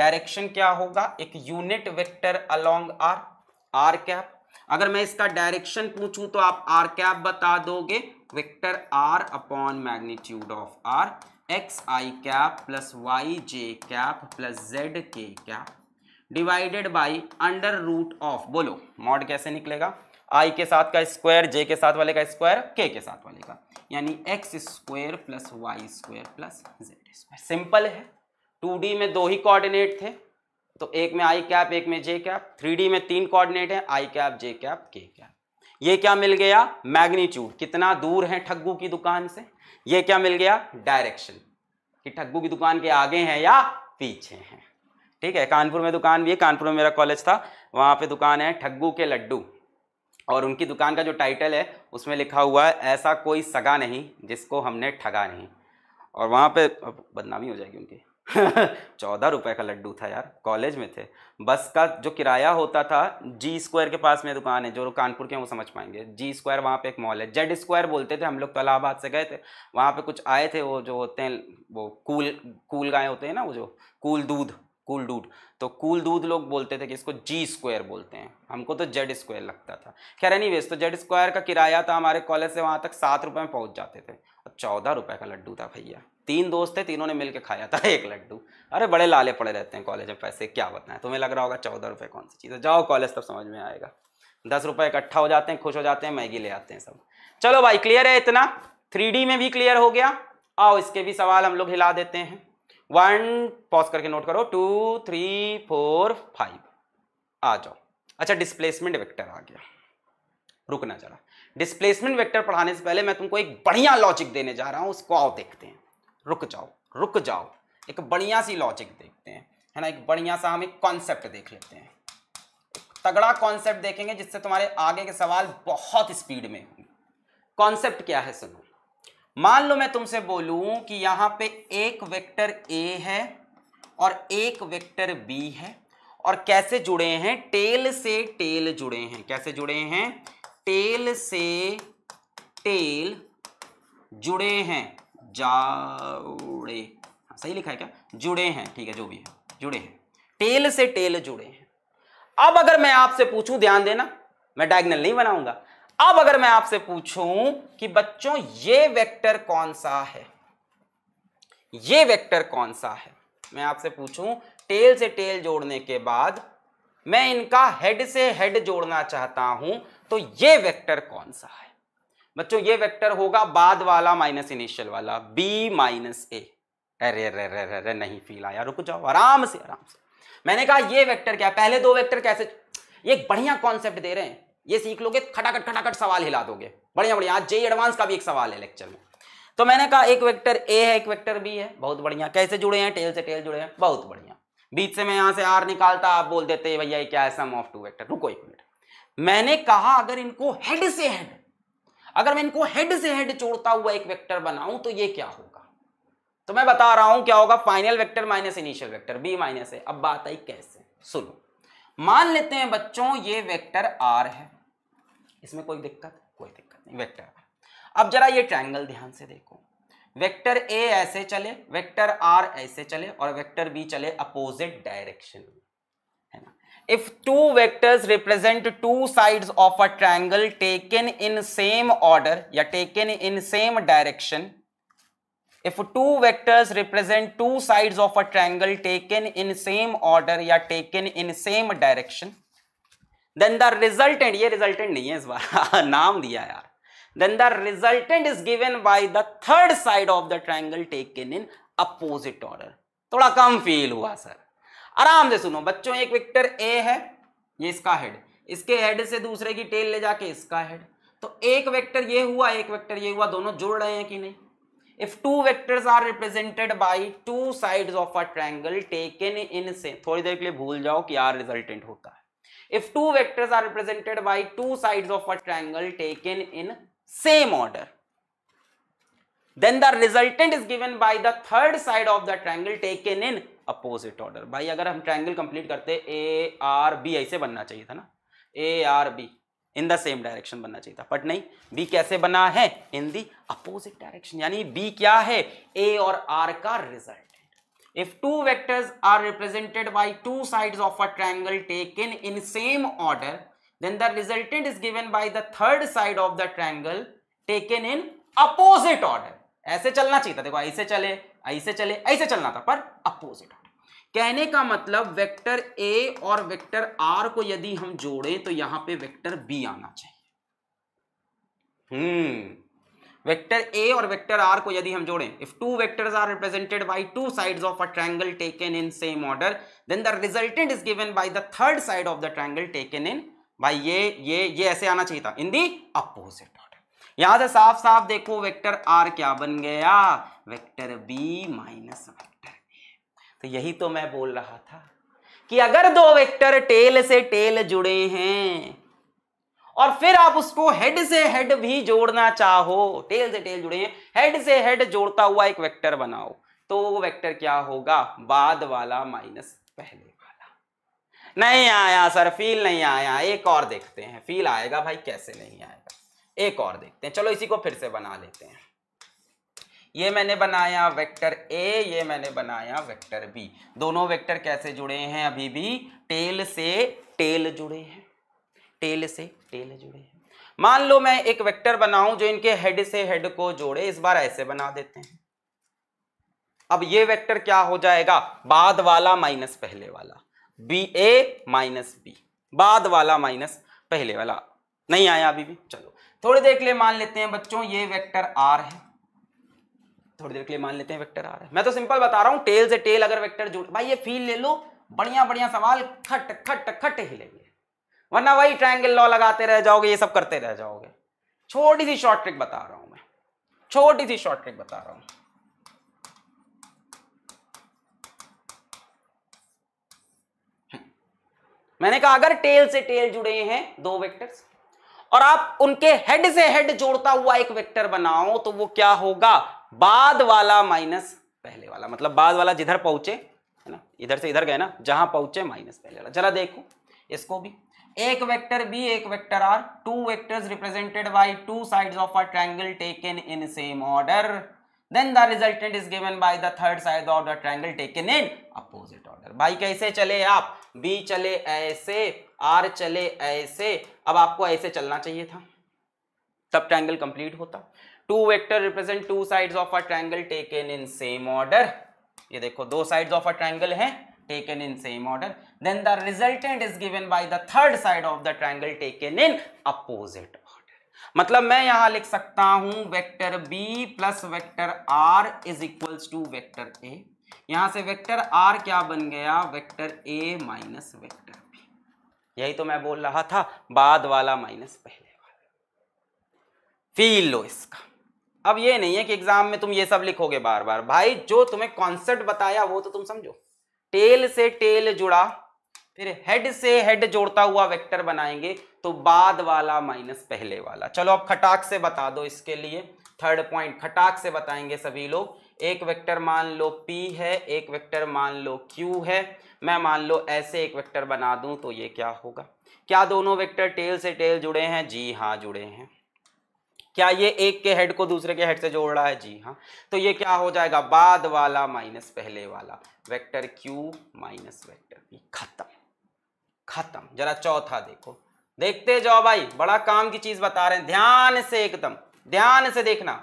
Speaker 1: डायरेक्शन क्या होगा एक unit vector along r r cap अगर मैं इसका डायरेक्शन पूछूं तो आप आर कैप बता दोगे vector are upon magnitude of r x I cap plus Y J cap plus Z के cap divided by under root of बोलो मॉड कैसे निकलेगा आई के साथ का स्क्वायर जे के साथ वाले का स्क्वायर के के साथ वाले का यानी x square plus Y square plus z square simple है टू में दो ही कोऑर्डिनेट थे तो एक में आई कैप एक में जे कैप थ्री में तीन कोऑर्डिनेट है i cap j cap k cap ये क्या मिल गया मैग्नीट्यूड कितना दूर है ठग्गू की दुकान से ये क्या मिल गया डायरेक्शन कि ठग्गू की दुकान के आगे हैं या पीछे हैं ठीक है कानपुर में दुकान भी है कानपुर में मेरा कॉलेज था वहाँ पे दुकान है ठग्गू के लड्डू और उनकी दुकान का जो टाइटल है उसमें लिखा हुआ है ऐसा कोई सगा नहीं जिसको हमने ठगा नहीं और वहाँ पे बदनामी हो जाएगी उनकी चौदह रुपए का लड्डू था यार कॉलेज में थे बस का जो किराया होता था जी स्क्वायर के पास में दुकान है जो कानपुर के हैं वो समझ पाएंगे जी स्क्वायर वहाँ पे एक मॉल है जेड स्क्वायर बोलते थे हम लोग तो इलाहाबाद से गए थे वहाँ पे कुछ आए थे वो जो होते हैं वो कूल कूल गाय होते हैं ना वो जो कूल दूध कूल दूध तो कूल दूध लोग बोलते थे कि इसको जी स्क्वायर बोलते हैं हमको तो जेड स्क्वायर लगता था खैर एनी तो जेड स्क्वायर का किराया था हमारे कॉलेज से वहाँ तक सात रुपये में पहुँच जाते थे और चौदह रुपये का लड्डू था भैया तीन दोस्त थे तीनों ने मिलकर खाया था एक लड्डू अरे बड़े लाले पड़े रहते हैं कॉलेज में पैसे क्या बताएं तुम्हें लग रहा होगा चौदह रुपये कौन सी चीज़ है जाओ कॉलेज तब समझ में आएगा दस रुपये इकट्ठा हो जाते हैं खुश हो जाते हैं मैगी ले आते हैं सब चलो भाई क्लियर है इतना थ्री में भी क्लियर हो गया आओ इसके भी सवाल हम लोग हिला देते हैं वन पॉज करके नोट करो टू थ्री फोर फाइव आ जाओ अच्छा डिस्प्लेसमेंट वेक्टर आ गया रुकना जरा डिस्प्लेसमेंट वेक्टर पढ़ाने से पहले मैं तुमको एक बढ़िया लॉजिक देने जा रहा हूँ उसको आओ देखते हैं रुक जाओ रुक जाओ एक बढ़िया सी लॉजिक देखते हैं है ना एक बढ़िया सा हम एक कॉन्सेप्ट देख लेते हैं तगड़ा कॉन्सेप्ट देखेंगे जिससे तुम्हारे आगे के सवाल बहुत स्पीड में होंगे कॉन्सेप्ट क्या है सुनो मान लो मैं तुमसे बोलूं कि यहां पे एक वेक्टर ए है और एक वेक्टर बी है और कैसे जुड़े हैं टेल से टेल जुड़े हैं कैसे जुड़े हैं टेल से टेल जुड़े हैं जाड़े हाँ, सही लिखा है क्या जुड़े हैं ठीक है जो भी है जुड़े हैं टेल से टेल जुड़े हैं अब अगर मैं आपसे पूछूं ध्यान देना मैं डायगनल नहीं बनाऊंगा अब अगर मैं आपसे पूछूं कि बच्चों ये वेक्टर कौन सा है ये वेक्टर कौन सा है मैं आपसे पूछूं टेल से टेल जोड़ने के बाद मैं इनका हेड से हेड जोड़ना चाहता हूं तो ये वेक्टर कौन सा है बच्चों ये वेक्टर होगा बाद वाला माइनस इनिशियल वाला बी माइनस ए अरे अरे अरे अरे नहीं फील आया रुक जाओ आराम से आराम से मैंने कहा ये वेक्टर क्या पहले दो वेक्टर कैसे ये बढ़िया कॉन्सेप्ट दे रहे हैं ये सीख लोगे खटाखट खटाखट सवाल हिला दोगे बढ़िया बढ़िया आज जे एडवांस का भी एक सवाल है लेक्चर में तो मैंने कहा एक वेक्टर ए है एक वेक्टर बी है बहुत बढ़िया कैसे जुड़े हैं टेल से टेल जुड़े हैं बहुत बढ़िया बीच से मैं यहाँ से आर निकालता आप बोल देते भैया क्या है सम ऑफ टू वेक्टर रुको एक मिनट मैंने कहा अगर इनको हेड से हेड अगर मैं इनको हेड से हेड जोड़ता हुआ एक वेक्टर बनाऊं तो ये क्या होगा तो मैं बता रहा हूं क्या होगा final vector minus initial vector B minus है अब बात आई कैसे सुनो मान लेते हैं बच्चों ये वेक्टर आर है इसमें कोई दिक्कत कोई दिक्कत नहीं वेक्टर आर अब जरा ये ट्रायंगल ध्यान से देखो वेक्टर ए ऐसे चले वेक्टर आर ऐसे चले और वेक्टर बी चले अपोजिट डायरेक्शन में if two vectors represent two sides of a triangle taken in same order yeah, taken in same direction if two vectors represent two sides of a triangle taken in same order yeah, taken in same direction then the resultant ये resultant नहीं है इस बार नाम दिया यार then the resultant is given by the third side of the triangle taken in opposite order थोड़ा कम feel हुआ sir. आराम से सुनो बच्चों एक विक्टर ए है ये इसका हेड इसके हेड से दूसरे की टेल ले जाके इसका हेड तो एक वेक्टर ये हुआ एक वेक्टर ये हुआ दोनों जुड़ रहे हैं कि नहीं if two vectors are represented by two sides of a triangle taken in से थोड़ी देर के लिए भूल जाओ कि आर रिजल्टेंट होता है if two vectors are represented by two sides of a triangle taken in same order then the resultant is given by the third side of the triangle taken in opposite order भाई अगर हम ट्राइंगल कंप्लीट करते ए आर बी ऐसे बनना चाहिए था ना A are B in the same direction बनना चाहिए था बट नहीं बी कैसे बना है इन दी अपोजिट डायरेक्शन यानी बी क्या है ए और आर का result if two vectors are represented by two sides of a triangle taken in same order then the resultant is given by the third side of the triangle taken in opposite order ऐसे चलना चाहिए था देखो ऐसे चले ऐसे चले ऐसे चलना था पर अपोजिट कहने का मतलब वेक्टर ए और वेक्टर आर को यदि हम जोड़ें तो यहां पे वेक्टर बी आना चाहिए हम्म वेक्टर ए और वेक्टर आर को यदि हम जोड़ें if two vectors are represented by two sides of a triangle taken in same order then the resultant is given by the third side of the triangle taken in by ये ये ये ऐसे आना चाहिए था इन दी अपोजिट ऑर्डर यहां से साफ साफ देखो वेक्टर आर क्या बन गया वेक्टर बी माइनस आर तो यही तो मैं बोल रहा था कि अगर दो वेक्टर टेल से टेल जुड़े हैं और फिर आप उसको हेड से हेड भी जोड़ना चाहो टेल से टेल जुड़े हैं हेड से हेड जोड़ता हुआ एक वेक्टर बनाओ तो वो वेक्टर क्या होगा बाद वाला माइनस पहले वाला नहीं आया सर फील नहीं आया एक और देखते हैं फील आएगा भाई कैसे नहीं आएगा एक और देखते हैं चलो इसी को फिर से बना लेते हैं ये मैंने बनाया वेक्टर ए ये मैंने बनाया वेक्टर बी दोनों वेक्टर कैसे जुड़े हैं अभी भी टेल से टेल जुड़े हैं टेल से टेल जुड़े हैं मान लो मैं एक वेक्टर बनाऊं जो इनके हेड से हेड को जोड़े इस बार ऐसे बना देते हैं अब ये वेक्टर क्या हो जाएगा बाद वाला माइनस पहले वाला बी ए माइनस बी बाद वाला माइनस पहले वाला नहीं आया अभी भी चलो थोड़ी देर के लिए मान लेते हैं बच्चों ये वेक्टर आर है थोड़ी देर के लिए मान लेते हैं वेक्टर आ रहा है मैं तो सिंपल बता रहा हूँ टेल से टेल अगर वेक्टर जुड़ भाई ये फील ले लो बढ़िया बढ़िया सवाल खट खट खट हिलेंगे वरना वही ट्रायंगल लॉ लगाते रह जाओगे ये सब करते रह जाओगे छोटी सी शॉर्ट ट्रिक बता रहा हूँ मैं छोटी सी शॉर्ट ट्रिक बता रहा हूँ मैंने कहा अगर टेल से टेल जुड़े हैं दो वेक्टर्स और आप उनके हेड से हेड जोड़ता हुआ एक वेक्टर बनाओ तो वो क्या होगा बाद वाला माइनस पहले वाला मतलब बाद वाला जिधर पहुंचे है ना इधर से इधर गए ना जहां पहुंचे माइनस पहले वाला जरा देखो इसको भी एक वेक्टर बी एक vector r two vectors represented by two sides of a triangle taken in same order then the resultant is given by the third side of the triangle taken in opposite order भाई कैसे चले आप बी चले ऐसे आर चले ऐसे अब आपको ऐसे चलना चाहिए था तब ट्रायंगल कंप्लीट होता two vector represent two sides of a triangle taken in same order ये देखो दो साइड्स ऑफ अ ट्रायंगल है taken in same order then the resultant is given by the third side of the triangle taken in opposite order मतलब मैं यहां लिख सकता हूं vector b plus vector r is equals to vector a यहां से वेक्टर r क्या बन गया vector a minus vector b यही तो मैं बोल रहा था बाद वाला माइनस पहले वाला फील लो इसका अब ये नहीं है कि एग्जाम में तुम ये सब लिखोगे बार बार भाई जो तुम्हें कॉन्सेप्ट बताया वो तो तुम समझो टेल से टेल जुड़ा फिर हेड से हेड जोड़ता हुआ वेक्टर बनाएंगे तो बाद वाला माइनस पहले वाला चलो अब खटाक से बता दो इसके लिए थर्ड पॉइंट खटाक से बताएंगे सभी लोग एक वेक्टर मान लो p है एक वेक्टर मान लो q है मैं मान लो ऐसे एक वेक्टर बना दूं तो ये क्या होगा क्या दोनों वेक्टर टेल से टेल जुड़े हैं जी हाँ जुड़े हैं क्या ये एक के हेड को दूसरे के हेड से जोड़ रहा है जी हाँ तो ये क्या हो जाएगा बाद वाला माइनस पहले वाला vector Q minus vector P खत्म खत्म जरा चौथा देखो देखते जाओ भाई बड़ा काम की चीज बता रहे हैं ध्यान से एकदम ध्यान से देखना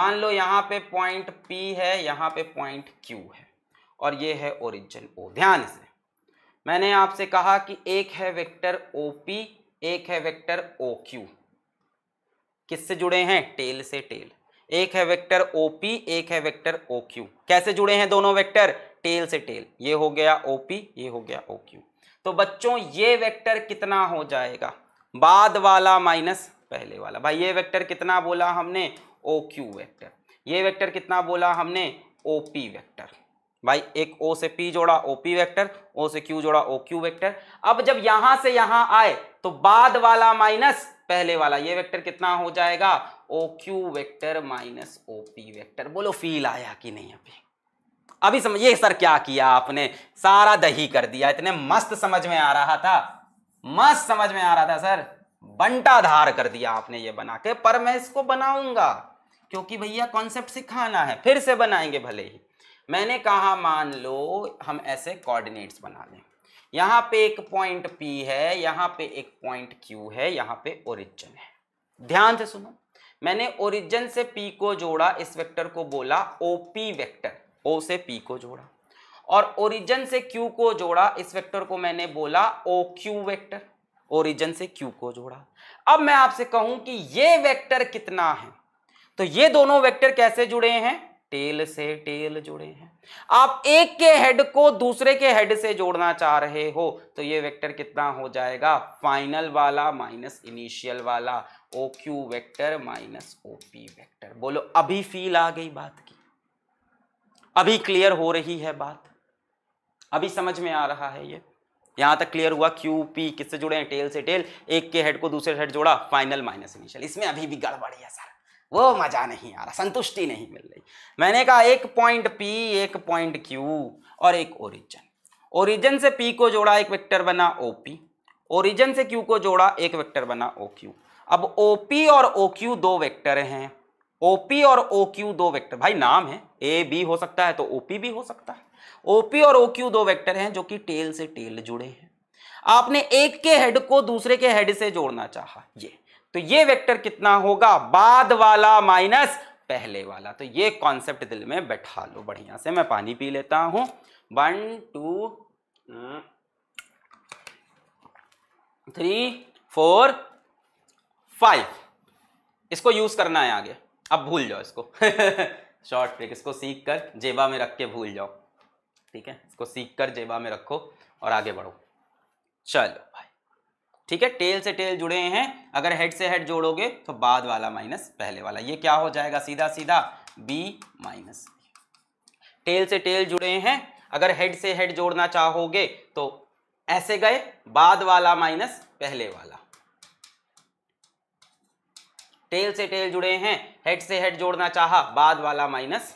Speaker 1: मान लो यहाँ पे पॉइंट पी है यहाँ पे पॉइंट क्यू है और ये है ओरिजिन ओ ध्यान से मैंने आपसे कहा कि एक है वेक्टर ओ पी एक है वेक्टर ओ क्यू किससे जुड़े हैं टेल से टेल एक है वेक्टर OP एक है वेक्टर OQ कैसे जुड़े हैं दोनों वेक्टर टेल से टेल ये हो गया OP ये हो गया OQ तो बच्चों ये वेक्टर कितना हो जाएगा बाद वाला माइनस पहले वाला भाई ये वेक्टर कितना बोला हमने OQ वेक्टर ये वेक्टर कितना बोला हमने OP वेक्टर भाई एक O से P जोड़ा OP वेक्टर O से Q जोड़ा OQ वेक्टर अब जब यहां से यहां आए तो बाद वाला माइनस पहले वाला ये वेक्टर कितना हो जाएगा O Q vector minus O P vector बोलो फील आया कि नहीं अभी अभी समझ ये सर क्या किया आपने सारा दही कर दिया इतने मस्त समझ में आ रहा था मस्त समझ में आ रहा था सर बंटाधार कर दिया आपने ये बना के पर मैं इसको बनाऊंगा क्योंकि भैया कॉन्सेप्ट सिखाना है फिर से बनाएंगे भले ही मैंने कहा मान लो हम ऐसे कोऑर्डिनेट्स बना लें यहां पे एक पॉइंट P है यहां पे एक पॉइंट Q है यहां पे ओरिजिन है ध्यान से सुनो मैंने ओरिजिन से P को जोड़ा इस वेक्टर को बोला OP वेक्टर O से P को जोड़ा और ओरिजिन से Q को जोड़ा इस वेक्टर को मैंने बोला OQ वेक्टर ओरिजिन से Q को जोड़ा अब मैं आपसे कहूं कि ये वेक्टर कितना है तो ये दोनों वेक्टर कैसे जुड़े हैं टेल से टेल जुड़े हैं आप एक के हेड को दूसरे के हेड से जोड़ना चाह रहे हो तो ये वेक्टर कितना हो जाएगा फाइनल वाला माइनस इनिशियल वाला O Q vector minus O P vector बोलो अभी फील आ गई बात की अभी क्लियर हो रही है बात अभी समझ में आ रहा है ये यहां तक क्लियर हुआ क्यू पी किससे जुड़े हैं टेल से टेल एक के हेड को दूसरे हेड जोड़ा फाइनल माइनस इनिशियल इसमें अभी भी गड़बड़ी है सर वो मज़ा नहीं आ रहा संतुष्टि नहीं मिल रही मैंने कहा एक पॉइंट पी एक पॉइंट क्यू और एक ओरिजन ओरिजन से पी को जोड़ा एक वेक्टर बना ओ पी ओरिजन से क्यू को जोड़ा एक वेक्टर बना ओ क्यू अब ओ पी और ओ क्यू दो वेक्टर हैं ओ पी और ओ क्यू दो वेक्टर भाई नाम है ए बी हो सकता है तो ओ पी भी हो सकता है ओ पी और ओ क्यू दो वेक्टर हैं जो कि टेल से टेल जुड़े हैं आपने एक के हेड को दूसरे के हेड से जोड़ना चाहा ये तो ये वेक्टर कितना होगा बाद वाला माइनस पहले वाला तो ये कॉन्सेप्ट दिल में बैठा लो बढ़िया से मैं पानी पी लेता हूं one two three four five इसको यूज करना है आगे अब भूल जाओ इसको शॉर्ट [laughs] ट्रिक इसको सीख कर जेबा में रख के भूल जाओ ठीक है इसको सीख कर जेबा में रखो और आगे बढ़ो चलो भाई ठीक है टेल से टेल जुड़े हैं अगर हेड से हेड जोड़ोगे तो बाद वाला माइनस पहले वाला ये क्या हो जाएगा सीधा सीधा बी माइनस टेल से टेल जुड़े हैं अगर हेड से हेड जोड़ना चाहोगे तो ऐसे गए बाद वाला माइनस पहले वाला टेल से टेल जुड़े हैं हेड से हेड जोड़ना चाहा बाद वाला माइनस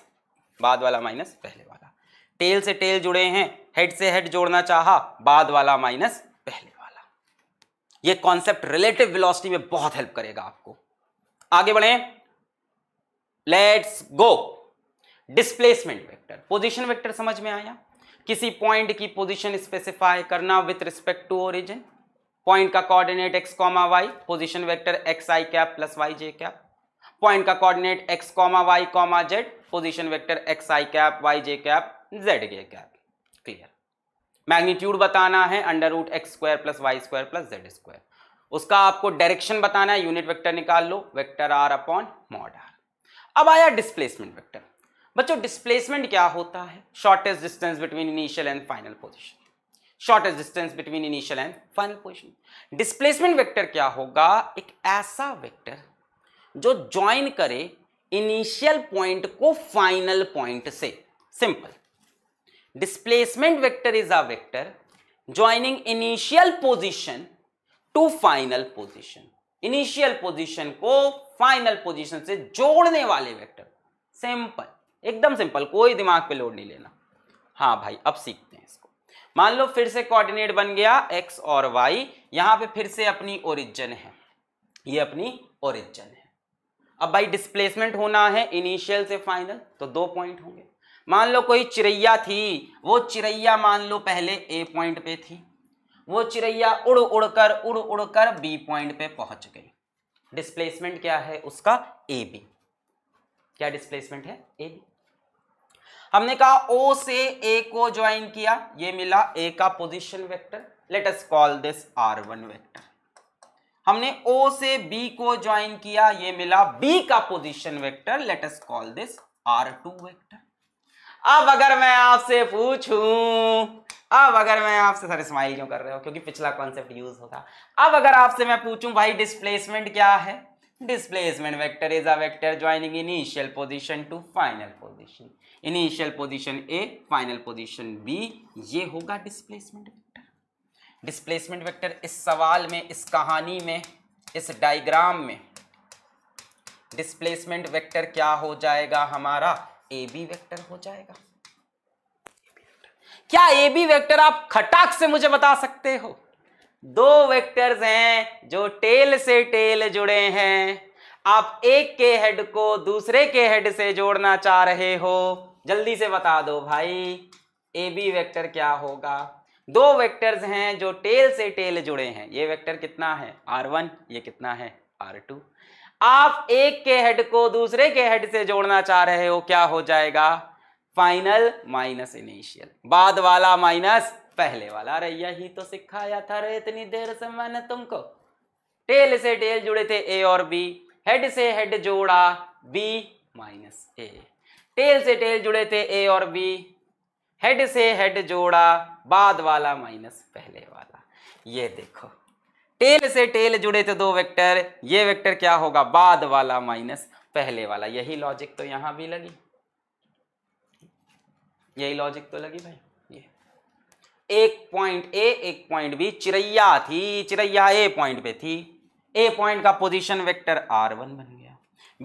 Speaker 1: बाद वाला माइनस पहले वाला टेल से टेल जुड़े हैं हेड से हेड जोड़ना चाहा बाद वाला माइनस ये कॉन्सेप्ट रिलेटिव वेलोसिटी में बहुत हेल्प करेगा आपको आगे बढ़े let's go displacement vector position vector समझ में आया किसी पॉइंट की पोजीशन स्पेसिफाई करना with respect to origin point का coordinate x comma y position vector x आई कैप प्लस वाई जे कैप पॉइंट का coordinate x comma y comma z position vector x आई कैप वाई जे cap z j cap clear magnitude बताना है under root x square plus Y square plus z square उसका आपको डायरेक्शन बताना है यूनिट वेक्टर निकाल लो vector are upon mod r अब आया डिस्प्लेसमेंट वेक्टर बच्चों डिस्प्लेसमेंट क्या होता है shortest distance between initial and final position shortest distance between initial and final position displacement vector क्या होगा एक ऐसा वैक्टर जो ज्वाइन करे इनिशियल पॉइंट को फाइनल पॉइंट से simple displacement vector is a vector joining initial position to final position initial position को फाइनल पोजिशन से जोड़ने वाले वेक्टर सिंपल एकदम सिंपल कोई दिमाग पे लोड नहीं लेना हाँ भाई अब सीखते हैं इसको मान लो फिर से कोऑर्डिनेट बन गया x और y यहां पे फिर से अपनी ओरिजिन है ये अपनी ओरिजिन है अब भाई डिस्प्लेसमेंट होना है इनिशियल से फाइनल तो दो पॉइंट होंगे मान लो कोई चिड़ैया थी वो चिड़ैया मान लो पहले ए पॉइंट पे थी वो चिड़ैया उड़ उड़कर उड़ उड़कर बी पॉइंट पे पहुंच गई डिस्प्लेसमेंट क्या है उसका ए बी क्या डिस्प्लेसमेंट है ए बी हमने कहा ओ से ए को ज्वाइन किया ये मिला ए का position vector let us call this r one vector हमने ओ से बी को ज्वाइन किया ये मिला बी का position vector let us call this r two vector अब अगर मैं आपसे पूछूं अब अगर मैं आपसे सर स्माइल क्यों कर रहे हो क्योंकि पिछला कॉन्सेप्ट यूज होगा अब अगर आपसे मैं पूछूं भाई डिस्प्लेसमेंट क्या है displacement vector is a vector joining initial position to final position initial position A final position B ये होगा डिस्प्लेसमेंट वेक्टर डिस्प्लेसमेंट वेक्टर इस सवाल में इस कहानी में इस डायग्राम में डिस्प्लेसमेंट वेक्टर क्या हो जाएगा हमारा ए बी वेक्टर हो जाएगा क्या ए बी वेक्टर आप खटाक से मुझे बता सकते हो दो वेक्टर्स हैं जो टेल से टेल जुड़े हैं आप एक के हेड को दूसरे के हेड से जोड़ना चाह रहे हो जल्दी से बता दो भाई ए बी वेक्टर क्या होगा दो वेक्टर्स हैं जो टेल से टेल जुड़े हैं ये वेक्टर कितना है आर वन ये कितना है आर टू आप एक के हेड को दूसरे के हेड से जोड़ना चाह रहे हो क्या हो जाएगा फाइनल माइनस इनिशियल बाद वाला माइनस पहले वाला अरे यही तो सिखाया था रे इतनी देर से मैंने तुमको टेल से टेल जुड़े थे ए और बी हेड से हेड जोड़ा बी माइनस ए टेल से टेल जुड़े थे ए और बी हेड से हेड जोड़ा बाद वाला माइनस पहले वाला ये देखो टेल से टेल जुड़े थे दो वेक्टर ये वेक्टर क्या होगा बाद वाला माइनस पहले वाला यही लॉजिक तो यहां भी लगी यही लॉजिक तो लगी भाई ये एक पॉइंट ए एक पॉइंट बी चिरैया थी चिरैया ए पॉइंट पे थी ए पॉइंट का पोजीशन वेक्टर आर वन बन गया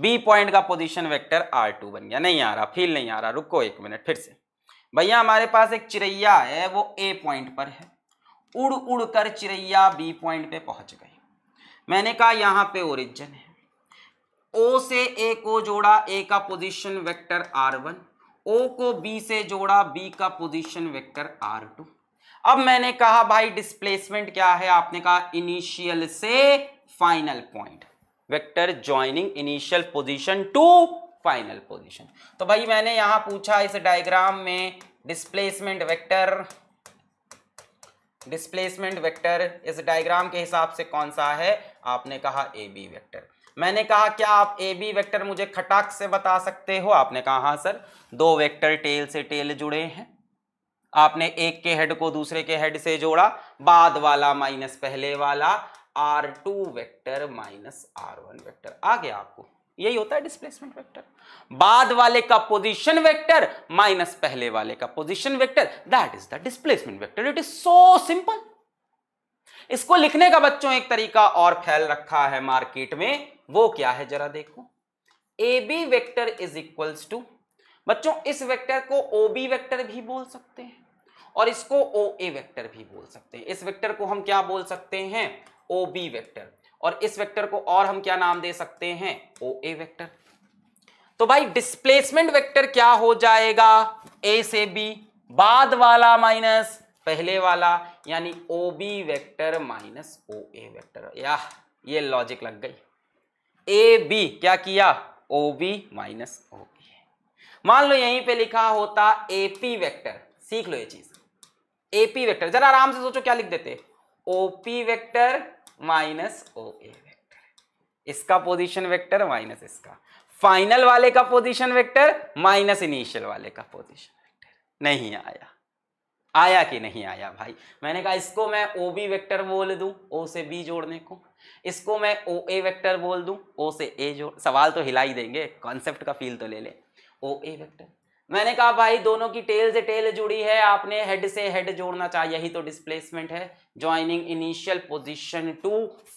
Speaker 1: बी पॉइंट का पोजीशन वेक्टर आर टू बन गया नहीं आ रहा फील नहीं आ रहा रुको एक मिनट फिर से भैया हमारे पास एक चिरैया है वो ए पॉइंट पर है उड़ उड़ कर चिड़ैया बी पॉइंट पे पहुंच गई मैंने कहा यहाँ पे ओरिजिन है ओ से ए को जोड़ा ए का position vector are one O को बी से जोड़ा बी का पोजीशन वेक्टर आर टू अब मैंने कहा भाई डिस्प्लेसमेंट क्या है आपने कहा इनिशियल से final point vector joining initial position to final position तो भाई मैंने यहां पूछा इस डायग्राम में डिस्प्लेसमेंट वेक्टर डिस्प्लेसमेंट वेक्टर इस डायग्राम के हिसाब से कौन सा है आपने कहा ए बी वैक्टर मैंने कहा क्या आप ए बी वैक्टर मुझे खटाक से बता सकते हो आपने कहा हाँ सर दो वेक्टर टेल से टेल जुड़े हैं आपने एक के हेड को दूसरे के हेड से जोड़ा बाद वाला माइनस पहले वाला are two vector minus are one vector आ गया आपको यही होता है डिस्प्लेसमेंट वेक्टर बाद वाले का पोजीशन वेक्टर माइनस पहले वाले का position vector that is the displacement vector it is so simple इसको लिखने का बच्चों एक तरीका और फैल रखा है मार्केट में वो क्या है जरा देखो A B vector is equals to बच्चों इस वेक्टर को ओ बी वैक्टर भी बोल सकते हैं और इसको ओ ए वैक्टर भी बोल सकते हैं इस वेक्टर को हम क्या बोल सकते हैं ओ बी वैक्टर और इस वेक्टर को और हम क्या नाम दे सकते हैं ओ ए वैक्टर तो भाई डिस्प्लेसमेंट वेक्टर क्या हो जाएगा ए से बी बाद वाला माइनस पहले वाला यानी O B vector minus O A vector या ये लॉजिक लग गई ए बी क्या किया O B minus O B मान लो यहीं पे लिखा होता ए पी वैक्टर सीख लो ये चीज ए पी जरा आराम से सोचो क्या लिख देते O P vector minus O A vector इसका पोजीशन वेक्टर माइनस इसका फाइनल वाले का पोजीशन वेक्टर माइनस इनिशियल वाले का पोजीशन वेक्टर नहीं आया आया कि नहीं आया भाई मैंने कहा इसको मैं ओ बी वैक्टर बोल दूं ओ से बी जोड़ने को इसको मैं ओ ए वैक्टर बोल दूं ओ से ए जोड़ सवाल तो हिला ही देंगे कॉन्सेप्ट का फील तो ले ले ओ ए वैक्टर मैंने कहा भाई दोनों की टेल से टेल जुड़ी है आपने हेड से हेड जोड़ना चाहिए यही तो डिस्प्लेसमेंट है joining initial position to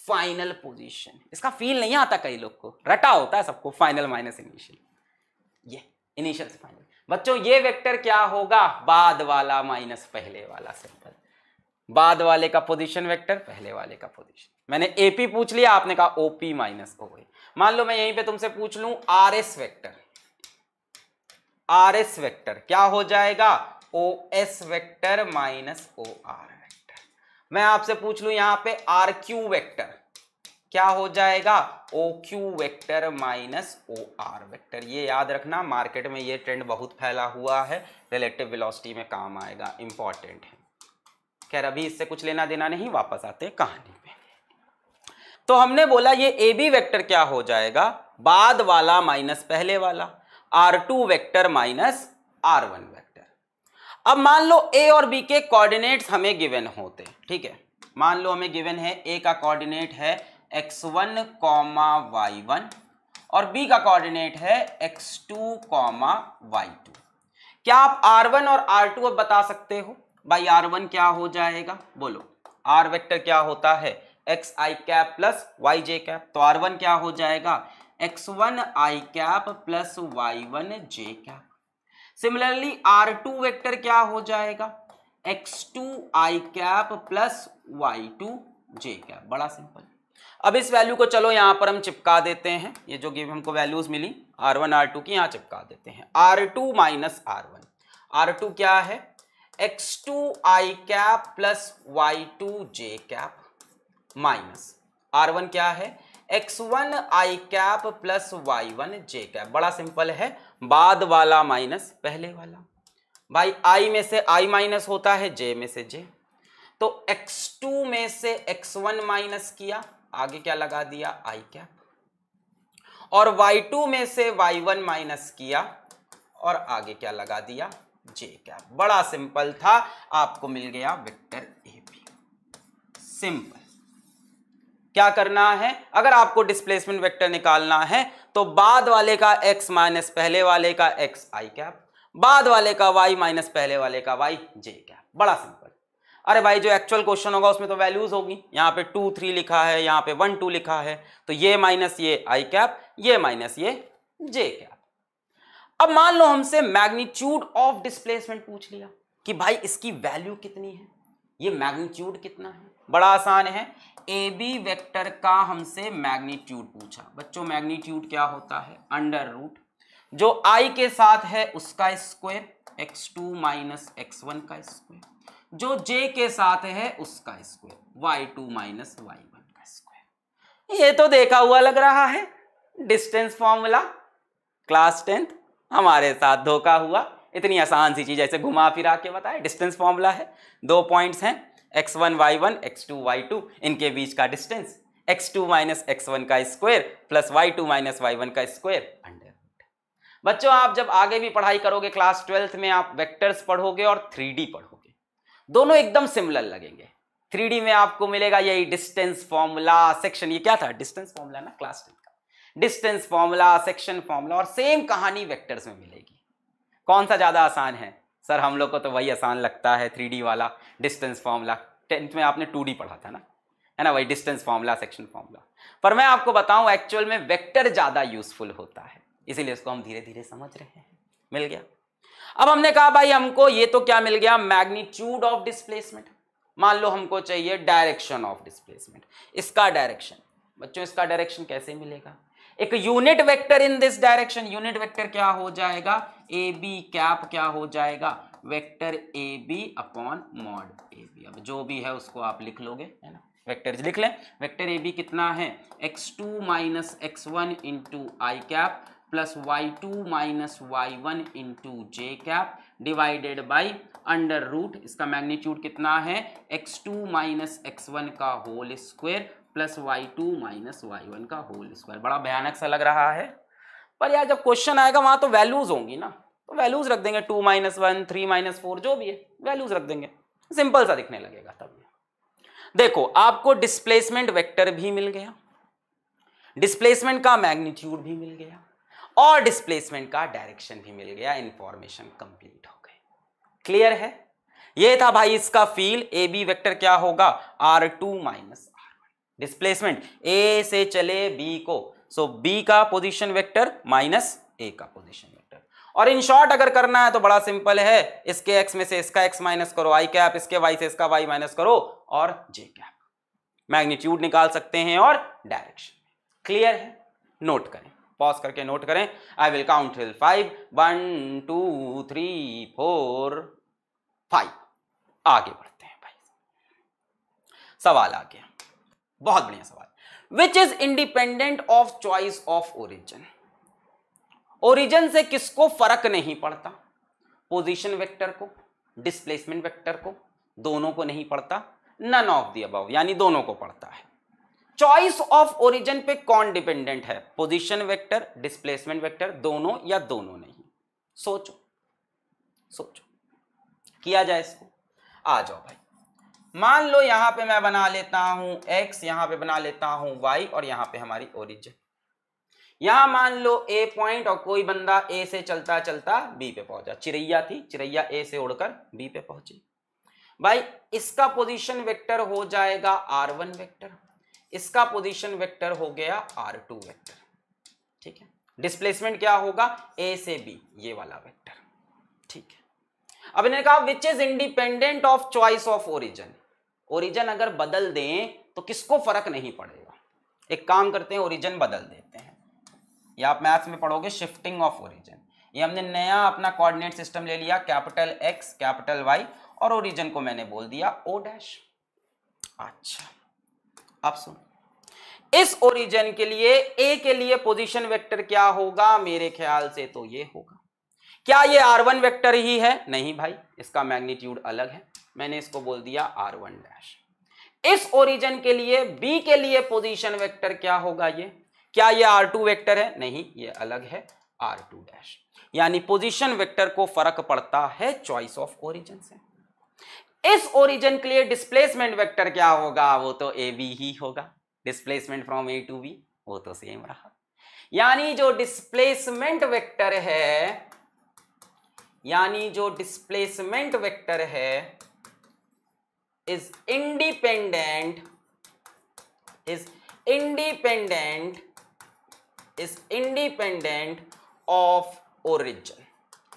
Speaker 1: final position इसका फील नहीं आता कई लोग को रटा होता है सबको फाइनल माइनस इनिशियल ये इनिशियल से फाइनल बच्चों ये वेक्टर क्या होगा बाद वाला माइनस पहले वाला सिंपल बाद वाले का पोजीशन वेक्टर पहले वाले का पोजीशन मैंने एपी पूछ लिया आपने कहा ओपी माइनस ओ मान लो मैं यहीं पे तुमसे पूछ लूं R S vector R S vector क्या हो जाएगा O S vector minus O R vector मैं आपसे पूछ लू यहां पे आर क्यू वैक्टर क्या हो जाएगा O Q vector minus O R vector ये याद रखना मार्केट में ये ट्रेंड बहुत फैला हुआ है रिलेटिव वेलोसिटी में काम आएगा इंपॉर्टेंट है खैर अभी इससे कुछ लेना देना नहीं वापस आते कहानी पे तो हमने बोला ये ए बी वैक्टर क्या हो जाएगा बाद वाला माइनस पहले वाला are two vector minus are one vector अब मान लो ए और बी के कोऑर्डिनेट्स हमें गिवन होते ठीक है मान लो हमें गिवन है ए का कोऑर्डिनेट है x one comma y one और बी का कोऑर्डिनेट है x two comma y two क्या आप आर वन और आर टू अब बता सकते हो भाई आर वन क्या हो जाएगा बोलो आर वेक्टर क्या होता है एक्स आई कैप प्लस वाई जे कैप तो आर वन क्या हो जाएगा एक्स वन आई कैप प्लस वाई वन जे cap similarly R two vector क्या हो जाएगा एक्स टू आई कैप प्लस वाई टू जे कैप बड़ा सिंपल अब इस वैल्यू को चलो यहां पर हम चिपका देते हैं ये जो गिव हमको वैल्यूज मिली आर वन आर टू की यहां चिपका देते हैं R two minus are one R two क्या है x two I cap plus Y two J cap minus are one क्या है एक्स वन आई कैप प्लस वाई वन जे कैप बड़ा सिंपल है बाद वाला माइनस पहले वाला भाई आई में से आई माइनस होता है जे में से जे तो एक्स टू में से एक्स वन माइनस किया आगे क्या लगा दिया आई कैप और वाई टू में से वाई वन माइनस किया और आगे क्या लगा दिया जे कैप बड़ा सिंपल था आपको मिल गया वेक्टर ए बी सिंपल क्या करना है अगर आपको डिस्प्लेसमेंट वेक्टर निकालना है तो बाद वाले का x माइनस पहले वाले का x i कैप बाद वाले का y माइनस पहले वाले का y j कैप बड़ा सिंपल अरे भाई जो एक्चुअल क्वेश्चन होगा उसमें तो वैल्यूज होगी यहाँ पे टू थ्री लिखा है यहाँ पे वन टू लिखा है तो ये माइनस ये आई कैप ये माइनस ये जे कैप अब मान लो हमसे मैग्नीट्यूड ऑफ डिस्प्लेसमेंट पूछ लिया कि भाई इसकी वैल्यू कितनी है ये मैग्नीट्यूड कितना है बड़ा आसान है ए बी वेक्टर का हमसे मैग्नीट्यूड पूछा बच्चों मैग्नीट्यूड क्या होता है अंडर रूट जो आई के साथ है उसका square x two minus x one का स्क्वायर जो जे के साथ है उसका square y two minus Y one का स्क्वायर ये तो देखा हुआ लग रहा है डिस्टेंस फॉर्मूला क्लास टेंथ हमारे साथ धोखा हुआ इतनी आसान सी चीज ऐसे घुमा फिरा के बताए डिस्टेंस फॉर्मूला है दो पॉइंट्स हैं x one y one x two y two इनके बीच का distance x two minus x one का square plus Y two minus Y one का स्क्वायर अंडर बच्चों आप जब आगे भी पढ़ाई करोगे क्लास ट्वेल्थ में आप वेक्टर्स पढ़ोगे और थ्री पढ़ोगे दोनों एकदम सिमिलर लगेंगे थ्री में आपको मिलेगा यही डिस्टेंस फॉर्मूला सेक्शन ये क्या था डिस्टेंस फॉर्मूला ना क्लास ट्वेल्थ का डिस्टेंस फॉर्मूला सेक्शन फॉर्मूला और सेम कहानी वेक्टर्स में मिलेगी कौन सा ज्यादा आसान है सर हम लोग को तो वही आसान लगता है थ्री वाला डिस्टेंस फॉर्मूला टेंथ में आपने टू पढ़ा था ना है ना वही डिस्टेंस फॉर्मूला सेक्शन फॉर्मूला पर मैं आपको बताऊं एक्चुअल में वेक्टर ज़्यादा यूजफुल होता है इसीलिए इसको हम धीरे धीरे समझ रहे हैं मिल गया अब हमने कहा भाई हमको ये तो क्या मिल गया मैग्नीट्यूड ऑफ डिस्प्लेसमेंट मान लो हमको चाहिए डायरेक्शन ऑफ डिस्प्लेसमेंट इसका डायरेक्शन बच्चों इसका डायरेक्शन कैसे मिलेगा एक unit vector in this direction unit vector क्या हो जाएगा ए बी कैप क्या हो जाएगा vector A B upon mod A B अब जो भी है उसको आप लिख लोगे है ना वेक्टर लिख लें वेक्टर ए बी कितना है x two minus x one into I cap plus Y two minus Y one into j cap divided by under root इसका मैग्नीट्यूड कितना है x two minus x one का whole square plus Y two minus Y one का होल स्क्वायर बड़ा भयानक सा लग रहा है पर यार जब क्वेश्चन आएगा वहां तो वैल्यूज होंगी ना तो वैल्यूज रख देंगे two minus one three minus four जो भी है वैल्यूज रख देंगे सिंपल सा दिखने लगेगा तब देखो आपको डिस्प्लेसमेंट वेक्टर भी मिल गया डिस्प्लेसमेंट का मैग्नीट्यूड भी मिल गया और डिस्प्लेसमेंट का डायरेक्शन भी मिल गया इंफॉर्मेशन कंप्लीट हो गई क्लियर है ये था भाई इसका फील ए बी वैक्टर क्या होगा R two minus are one displacement A से चले बी को सो बी का पोजिशन वेक्टर माइनस ए का पोजिशन वेक्टर और इन शॉर्ट अगर करना है तो बड़ा सिंपल है इसके एक्स में से इसका एक्स माइनस करो आई कैप इसके वाई से इसका वाई माइनस करो और जे कैप मैग्नीट्यूड निकाल सकते हैं और डायरेक्शन क्लियर है नोट करें पॉज करके नोट करें I will count will five one two three four five आगे बढ़ते हैं भाई सवाल आ गया बहुत बढ़िया सवाल which is independent of choice of origin origin से किसको फर्क नहीं पड़ता पोजिशन वैक्टर को डिस्प्लेसमेंट वैक्टर को दोनों को नहीं पड़ता नन ऑफ दी अबाव यानी दोनों को पड़ता है चॉइस ऑफ ओरिजन पे कौन डिपेंडेंट है पोजिशन वेक्टर डिस्प्लेसमेंट वैक्टर दोनों या दोनों नहीं सोचो सोचो किया जाए इसको आ जाओ भाई मान लो यहां पे मैं बना लेता हूं एक्स यहाँ पे बना लेता हूं वाई और यहाँ पे हमारी ओरिजिन यहां मान लो ए पॉइंट और कोई बंदा ए से चलता चलता बी पे पहुंचा चिड़ैया थी चिड़ैया ए से उड़कर बी पे पहुंची भाई इसका पोजीशन वेक्टर हो जाएगा आर वन वेक्टर इसका पोजीशन वेक्टर हो गया आर टू वेक्टर ठीक है डिस्प्लेसमेंट क्या होगा ए से बी ये वाला वेक्टर ठीक है अब इन्होंने कहा which is independent of choice of origin origin अगर बदल दें तो किसको फर्क नहीं पड़ेगा एक काम करते हैं ओरिजन बदल देते हैं या आप मैथ्स में पढ़ोगे शिफ्टिंग ऑफ ओरिजन ये हमने नया अपना कोऑर्डिनेट सिस्टम ले लिया कैपिटल एक्स कैपिटल वाई और ओरिजन को मैंने बोल दिया ओ डैश अच्छा आप सुन इस ओरिजन के लिए ए के लिए पोजिशन वेक्टर क्या होगा मेरे ख्याल से तो ये होगा क्या ये आर वन वेक्टर ही है नहीं भाई इसका मैग्नीट्यूड अलग है मैंने इसको बोल दिया आर वन डैश इस ओरिजन के लिए बी के लिए पोजिशन वेक्टर क्या होगा ये क्या ये आर टू वेक्टर है नहीं ये अलग है आर टू डैश यानी पोजिशन वेक्टर को फर्क पड़ता है चॉइस ऑफ ओरिजन से इस ओरिजन के लिए डिस्प्लेसमेंट वेक्टर क्या होगा वो तो ए बी ही होगा displacement from A to B वो तो सेम रहा यानी जो डिस्प्लेसमेंट वेक्टर है यानी जो डिस्प्लेसमेंट वेक्टर है is independent is independent is independent of origin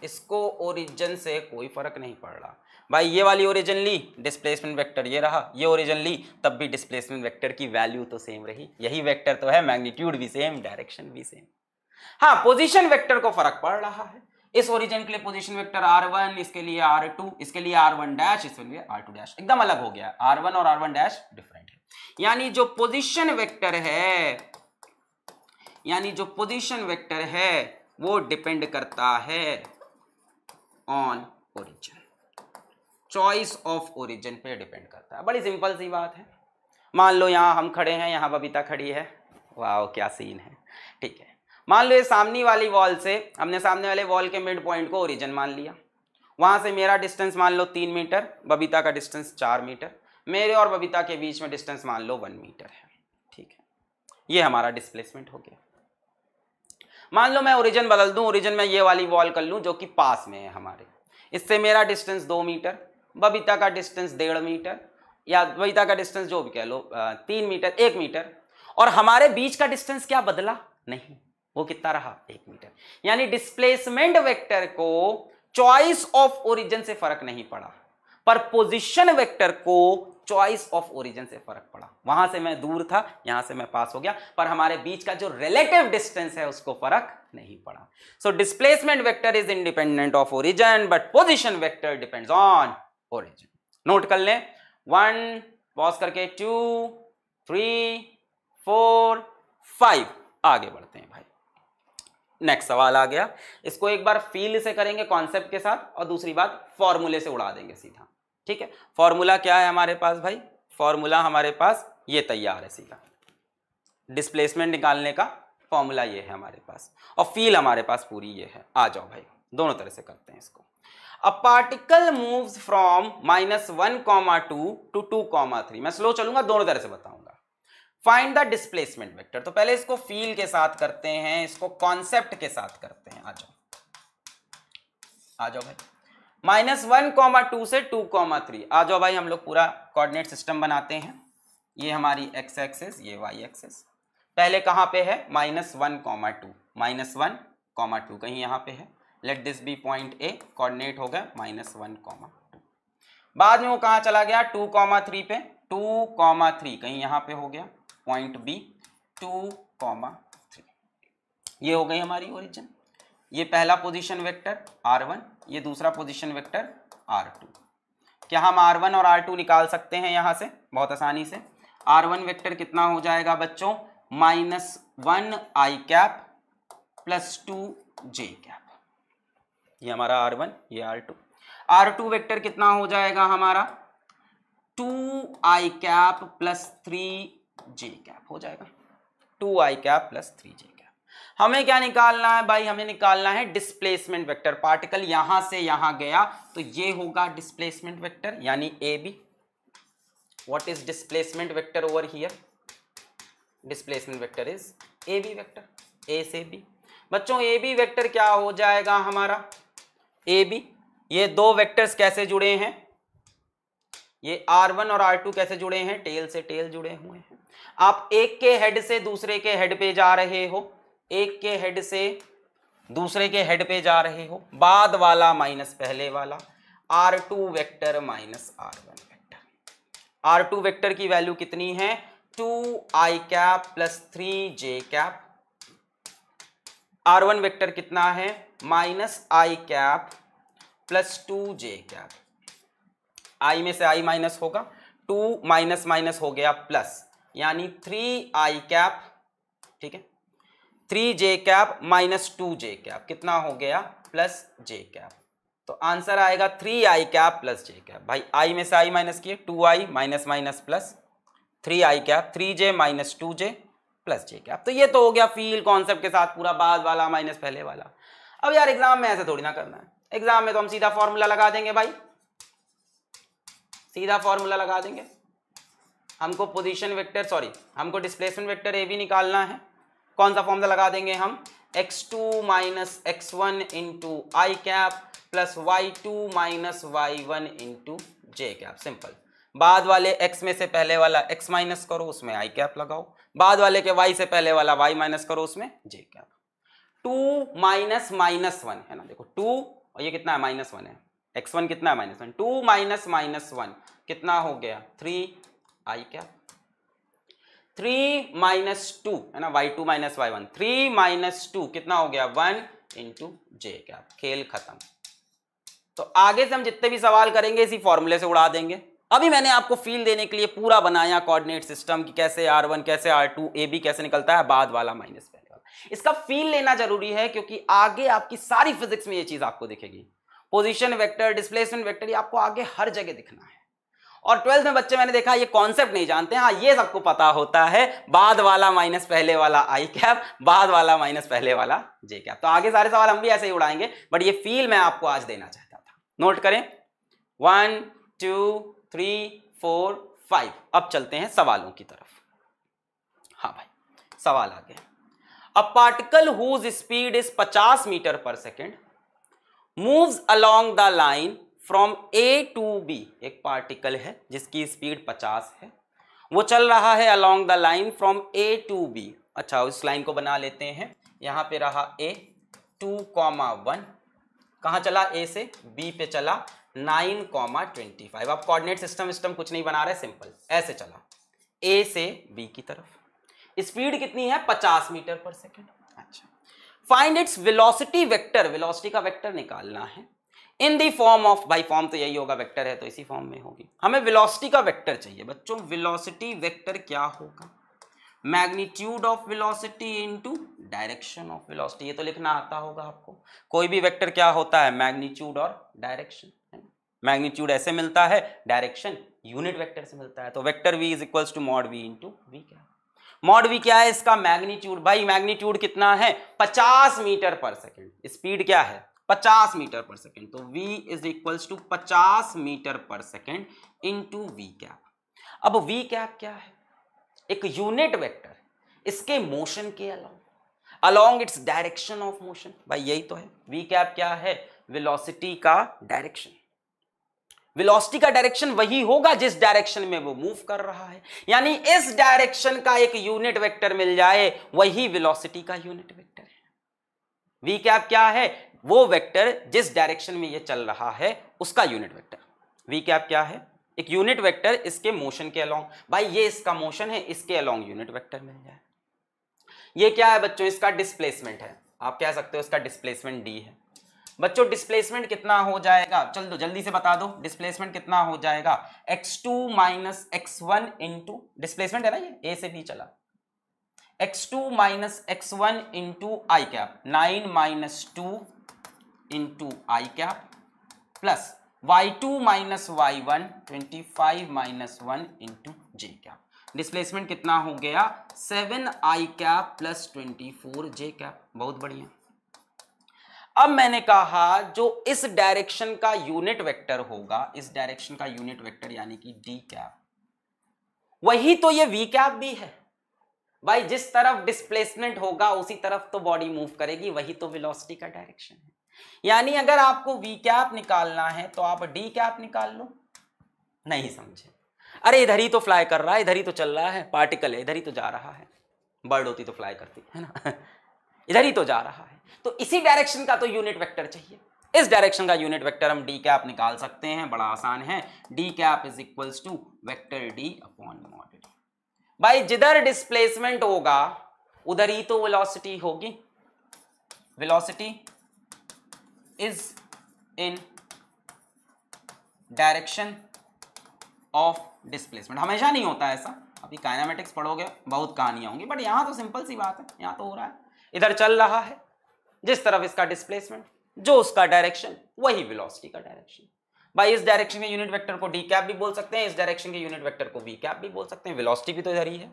Speaker 1: इसको ओरिजिन से कोई फर्क नहीं पड़ रहा भाई ये वाली ओरिजिन ली डिस्प्लेसमेंट वेक्टर ये रहा ये ओरिजिन ली तब भी डिस्प्लेसमेंट वेक्टर की वैल्यू तो सेम रही यही वेक्टर तो है मैग्नीट्यूड भी सेम डायरेक्शन भी सेम हाँ पोजीशन वेक्टर को फर्क पड़ रहा है इस ओरिजिन के लिए पोजीशन वेक्टर वन इसके लिए आर टू इसके लिए आर वन डैश इसके लिए आर टू डैश एकदम अलग हो गया आर वन और वन डैश डिफरेंट है यानी जो पोजीशन वेक्टर है यानी जो पोजीशन वेक्टर है वो डिपेंड करता है on origin choice of origin पे डिपेंड करता है बड़ी सिंपल सी बात है मान लो यहाँ हम खड़े हैं यहाँ बबीता खड़ी है वाह क्या सीन है ठीक है मान लो ये सामने वाली वॉल से हमने सामने वाले वॉल के मिड पॉइंट को ओरिजिन मान लिया वहाँ से मेरा डिस्टेंस मान लो तीन मीटर बबीता का डिस्टेंस चार मीटर मेरे और बबीता के बीच में डिस्टेंस मान लो वन मीटर है ठीक है ये हमारा डिस्प्लेसमेंट हो गया मान लो मैं ओरिजिन बदल दूं ओरिजिन में ये वाली वॉल कर लूं जो कि पास में है हमारे इससे मेरा डिस्टेंस दो मीटर बबीता का डिस्टेंस डेढ़ मीटर या बबीता का डिस्टेंस जो भी कह लो तीन मीटर एक मीटर और हमारे बीच का डिस्टेंस क्या बदला नहीं वो कितना रहा एक मीटर यानी डिस्प्लेसमेंट वेक्टर को चॉइस ऑफ ओरिजिन से फर्क नहीं पड़ा पर पोजिशन वेक्टर को चॉइस ऑफ ओरिजिन से फर्क पड़ा वहां से मैं दूर था यहां से मैं पास हो गया पर हमारे बीच का जो रिलेटिव डिस्टेंस है उसको फर्क नहीं पड़ा so displacement vector is independent of origin but position vector depends on origin note कर लें वन पॉज करके टू थ्री फोर फाइव आगे बढ़ते हैं नेक्स्ट सवाल आ गया इसको एक बार फील से करेंगे कॉन्सेप्ट के साथ और दूसरी बात फॉर्मूले से उड़ा देंगे सीधा ठीक है फॉर्मूला क्या है हमारे पास भाई फॉर्मूला हमारे पास ये तैयार है सीधा डिस्प्लेसमेंट निकालने का फॉर्मूला ये है हमारे पास और फील हमारे पास पूरी ये है आ जाओ भाई दोनों तरह से करते हैं इसको a particle moves from minus one comma two to two comma three मैं स्लो चलूंगा दोनों तरह से बताऊंगा फाइंड द डिस्प्लेसमेंट वेक्टर तो पहले इसको फील के साथ करते हैं इसको कॉन्सेप्ट के साथ करते हैं आ जाओ आ जाओ भाई माइनस वन कॉमा टू से टू कॉमा थ्री आ जाओ भाई हम लोग पूरा कोऑर्डिनेट सिस्टम बनाते हैं ये हमारी एक्स एक्सेस ये वाई एक्सेस पहले कहां पे है minus one comma two minus one comma two कहीं यहां पे है let this be point A coordinate हो गया माइनस वन कॉमा टू बाद में वो कहां चला गया टू कॉमा थ्री पे टू कॉमा थ्री कहीं यहां पे हो गया point B two comma three ये हो गई हमारी ओरिजिन ये पहला पोजीशन वेक्टर आर वन ये दूसरा पोजीशन वेक्टर आर टू क्या हम आर वन और आर टू निकाल सकते हैं यहां से बहुत आसानी से आर वन वेक्टर कितना हो जाएगा बच्चों माइनस वन आई कैप प्लस टू जे कैप ये हमारा आर वन ये R two R two vector कितना हो जाएगा हमारा टू आई cap plus three j cap हो जाएगा टू आई cap plus three j cap हमें क्या निकालना है भाई हमें निकालना है डिस्प्लेसमेंट वेक्टर पार्टिकल यहां से यहां गया तो ये होगा डिस्प्लेसमेंट वेक्टर यानी A B what is displacement displacement over here displacement displacement is A B vector A से बी बच्चों ए बी वेक्टर क्या हो जाएगा हमारा ए बी ये दो वेक्टर्स कैसे जुड़े हैं ये r1 और r2 कैसे जुड़े हैं टेल से टेल जुड़े हुए हैं आप एक के हेड से दूसरे के हेड पे जा रहे हो एक के हेड से दूसरे के हेड पे जा रहे हो बाद वाला माइनस पहले वाला are two vector minus are one vector R two vector की वैल्यू कितनी है टू आई cap plus three j cap R one vector कितना है minus i cap plus two J cap i में से आई माइनस होगा टू माइनस माइनस हो गया प्लस यानी थ्री आई कैप ठीक है three j cap minus two जे कैप कितना हो गया प्लस जे कैप तो आंसर आएगा थ्री आई कैप प्लस जे कैप भाई आई में से आई माइनस किए two i minus minus plus three I cap three j minus two j plus j cap तो ये तो हो गया फील कॉन्सेप्ट के साथ पूरा बाद वाला माइनस पहले वाला अब यार एग्जाम में ऐसे थोड़ी ना करना है एग्जाम में तो हम सीधा फॉर्मूला लगा देंगे भाई सीधा फॉर्मूला लगा देंगे हमको पोजीशन वेक्टर सॉरी हमको डिस्प्लेसमेंट वेक्टर ए भी निकालना है कौन सा फॉर्मूला लगा देंगे हम x two minus x one into आई cap plus Y two minus Y one into j cap simple बाद वाले x में से पहले वाला x माइनस करो उसमें i कैप लगाओ बाद वाले के y से पहले वाला y माइनस करो उसमें j cap two minus minus one है ना देखो टू और ये कितना है माइनस वन है x1 कितना है minus one two minus minus one कितना हो गया थ्री आई क्या थ्री माइनस टू है ना y two minus Y one three minus two कितना हो गया वन इंटू जे क्या खेल खत्म तो आगे से हम जितने भी सवाल करेंगे इसी फॉर्मूले से उड़ा देंगे अभी मैंने आपको फील देने के लिए पूरा बनाया कोऑर्डिनेट सिस्टम कि कैसे आर वन कैसे आर टू ए बी कैसे निकलता है बाद वाला माइनस पहले वाला इसका फील लेना जरूरी है क्योंकि आगे आपकी सारी फिजिक्स में ये चीज आपको दिखेगी पोजिशन वैक्टर डिस्प्लेसमेंट वैक्टर ये आपको आगे हर जगह दिखना है और ट्वेल्थ में बच्चे मैंने देखा ये कॉन्सेप्ट नहीं जानते हाँ ये सबको पता होता है बाद वाला माइनस पहले वाला आई कैप बाद वाला माइनस पहले वाला जे कैप तो आगे सारे सवाल हम भी ऐसे ही उड़ाएंगे बट ये फील मैं आपको आज देना चाहता था नोट करें one two three four five अब चलते हैं सवालों की तरफ हाँ भाई सवाल आगे a particle whose speed is 50 metre per second moves along the line from A to B एक पार्टिकल है जिसकी स्पीड 50 है वो चल रहा है along the line from A to B अच्छा उस लाइन को बना लेते हैं यहाँ पे रहा ए टू कॉमा वन कहाँ चला ए से बी पे चला नाइन कॉमा ट्वेंटी फाइव आप कॉर्डिनेट सिस्टम सिस्टम कुछ नहीं बना रहे सिंपल ऐसे चला ए से बी की तरफ स्पीड कितनी है पचास मीटर पर सेकेंड अच्छा find its velocity vector velocity का वेक्टर निकालना है in the form of by form तो यही होगा वेक्टर है तो इसी फॉर्म में होगी हमें वेलोसिटी का वेक्टर चाहिए बच्चों वेलोसिटी वेक्टर क्या होगा magnitude of velocity into direction of velocity ये तो लिखना आता होगा आपको कोई भी वेक्टर क्या होता है मैग्नीट्यूड और डायरेक्शन मैग्नीट्यूड ऐसे मिलता है डायरेक्शन यूनिट वेक्टर से मिलता है तो vector V is equals to mod V into V क्या मॉड वी क्या है इसका मैग्नीट्यूड भाई मैग्नीट्यूड कितना है 50 मीटर पर सेकेंड स्पीड क्या है पचास मीटर पर सेकेंड तो वी इज इक्वल्स टू पचास metre per second into V cap अब वी कैप क्या है एक यूनिट वेक्टर इसके मोशन के along along its direction of motion भाई यही तो है वी कैप क्या है वेलोसिटी का डायरेक्शन वेलोसिटी का डायरेक्शन वही होगा जिस डायरेक्शन में वो मूव कर रहा है यानी इस डायरेक्शन का एक यूनिट वेक्टर मिल जाए वही वेलोसिटी का यूनिट वेक्टर है वी कैप क्या है वो वेक्टर जिस डायरेक्शन में ये चल रहा है उसका यूनिट वेक्टर वी कैप क्या है एक यूनिट वेक्टर इसके मोशन के अलोंग भाई ये इसका मोशन है इसके अलोंग यूनिट वेक्टर मिल जाए ये क्या है बच्चों इसका डिस्प्लेसमेंट है आप कह सकते हो इसका डिस्प्लेसमेंट डी है बच्चों डिस्प्लेसमेंट कितना हो जाएगा चल दो जल्दी से बता दो डिस्प्लेसमेंट कितना हो जाएगा x2 two minus x one into displacement है ना ये ए से बी चला x2 two minus x one into आई cap nine minus two into आई cap plus Y two minus Y one twenty five minus one into J क्या डिस्प्लेसमेंट कितना हो गया seven I cap plus twenty four J cap बहुत बढ़िया अब मैंने कहा जो इस डायरेक्शन का यूनिट वेक्टर होगा इस डायरेक्शन का यूनिट वेक्टर यानी कि डी कैप वही तो ये वी कैप भी है भाई जिस तरफ डिस्प्लेसमेंट होगा उसी तरफ तो बॉडी मूव करेगी वही तो वेलोसिटी का डायरेक्शन है यानी अगर आपको वी कैप निकालना है तो आप डी कैप निकाल लो नहीं समझे अरे इधर ही तो फ्लाई कर रहा है इधर ही तो चल रहा है पार्टिकल है इधर ही तो जा रहा है बर्ड होती तो फ्लाई करती है ना [laughs] इधर ही तो जा रहा है तो इसी डायरेक्शन का तो यूनिट वेक्टर चाहिए इस डायरेक्शन का यूनिट वेक्टर हम डी कैप निकाल सकते हैं बड़ा आसान है D cap is equal to vector D upon mod D भाई जिधर डिस्प्लेसमेंट होगा उधर ही तो वेलोसिटी होगी velocity is in direction of displacement हमेशा नहीं होता ऐसा अभी काइनामेटिक्स पढ़ोगे बहुत कहानियां होंगी बट यहां तो सिंपल सी बात है यहां तो हो रहा है इधर चल रहा है जिस तरफ इसका डिस्प्लेसमेंट जो उसका डायरेक्शन वही वेलोसिटी का डायरेक्शन भाई इस डायरेक्शन के यूनिट वेक्टर को डी कैप भी बोल सकते हैं इस डायरेक्शन के यूनिट वेक्टर को वी कैप भी बोल सकते हैं वेलोसिटी भी तो इधर ही है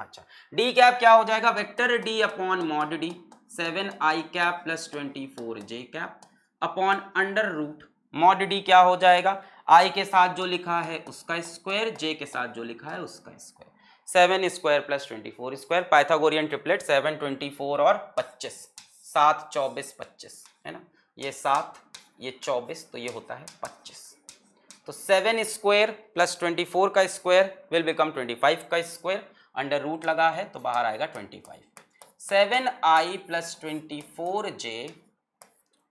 Speaker 1: अच्छा डी कैप क्या हो जाएगा vector D upon mod D seven I cap plus twenty four J cap upon under root mod D क्या हो जाएगा आई के साथ जो लिखा है उसका स्क्वायर जे के साथ जो लिखा है उसका square seven square plus twenty four square Pythagorean triplet seven twenty four और पच्चीस सात चौबीस पच्चीस है ना ये सात ये चौबीस तो ये होता है पच्चीस तो seven square plus twenty four का square will become twenty five का स्क्वायर अंडर रूट लगा है तो बाहर आएगा twenty five seven I plus twenty four J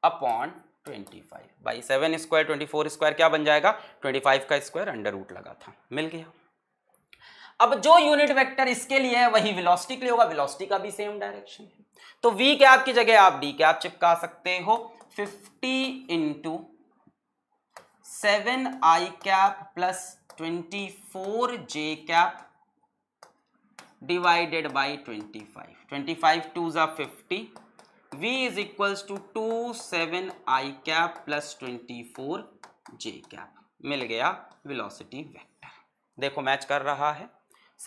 Speaker 1: upon 25 by seven square twenty four square क्या बन जाएगा 25 का स्क्वायर अंडर रूट लगा था मिल गया अब जो यूनिट वेक्टर इसके लिए है वही वेलोसिटी के लिए होगा वेलोसिटी का भी सेम डायरेक्शन है तो वी कैप की जगह आप डी कैप चिपका सकते हो 50 into seven I cap plus twenty four J cap divided by twenty five twenty five two ज़ा fifty v is equals to 27 i cap plus 24 j cap मिल गया वेलोसिटी वेक्टर देखो मैच कर रहा है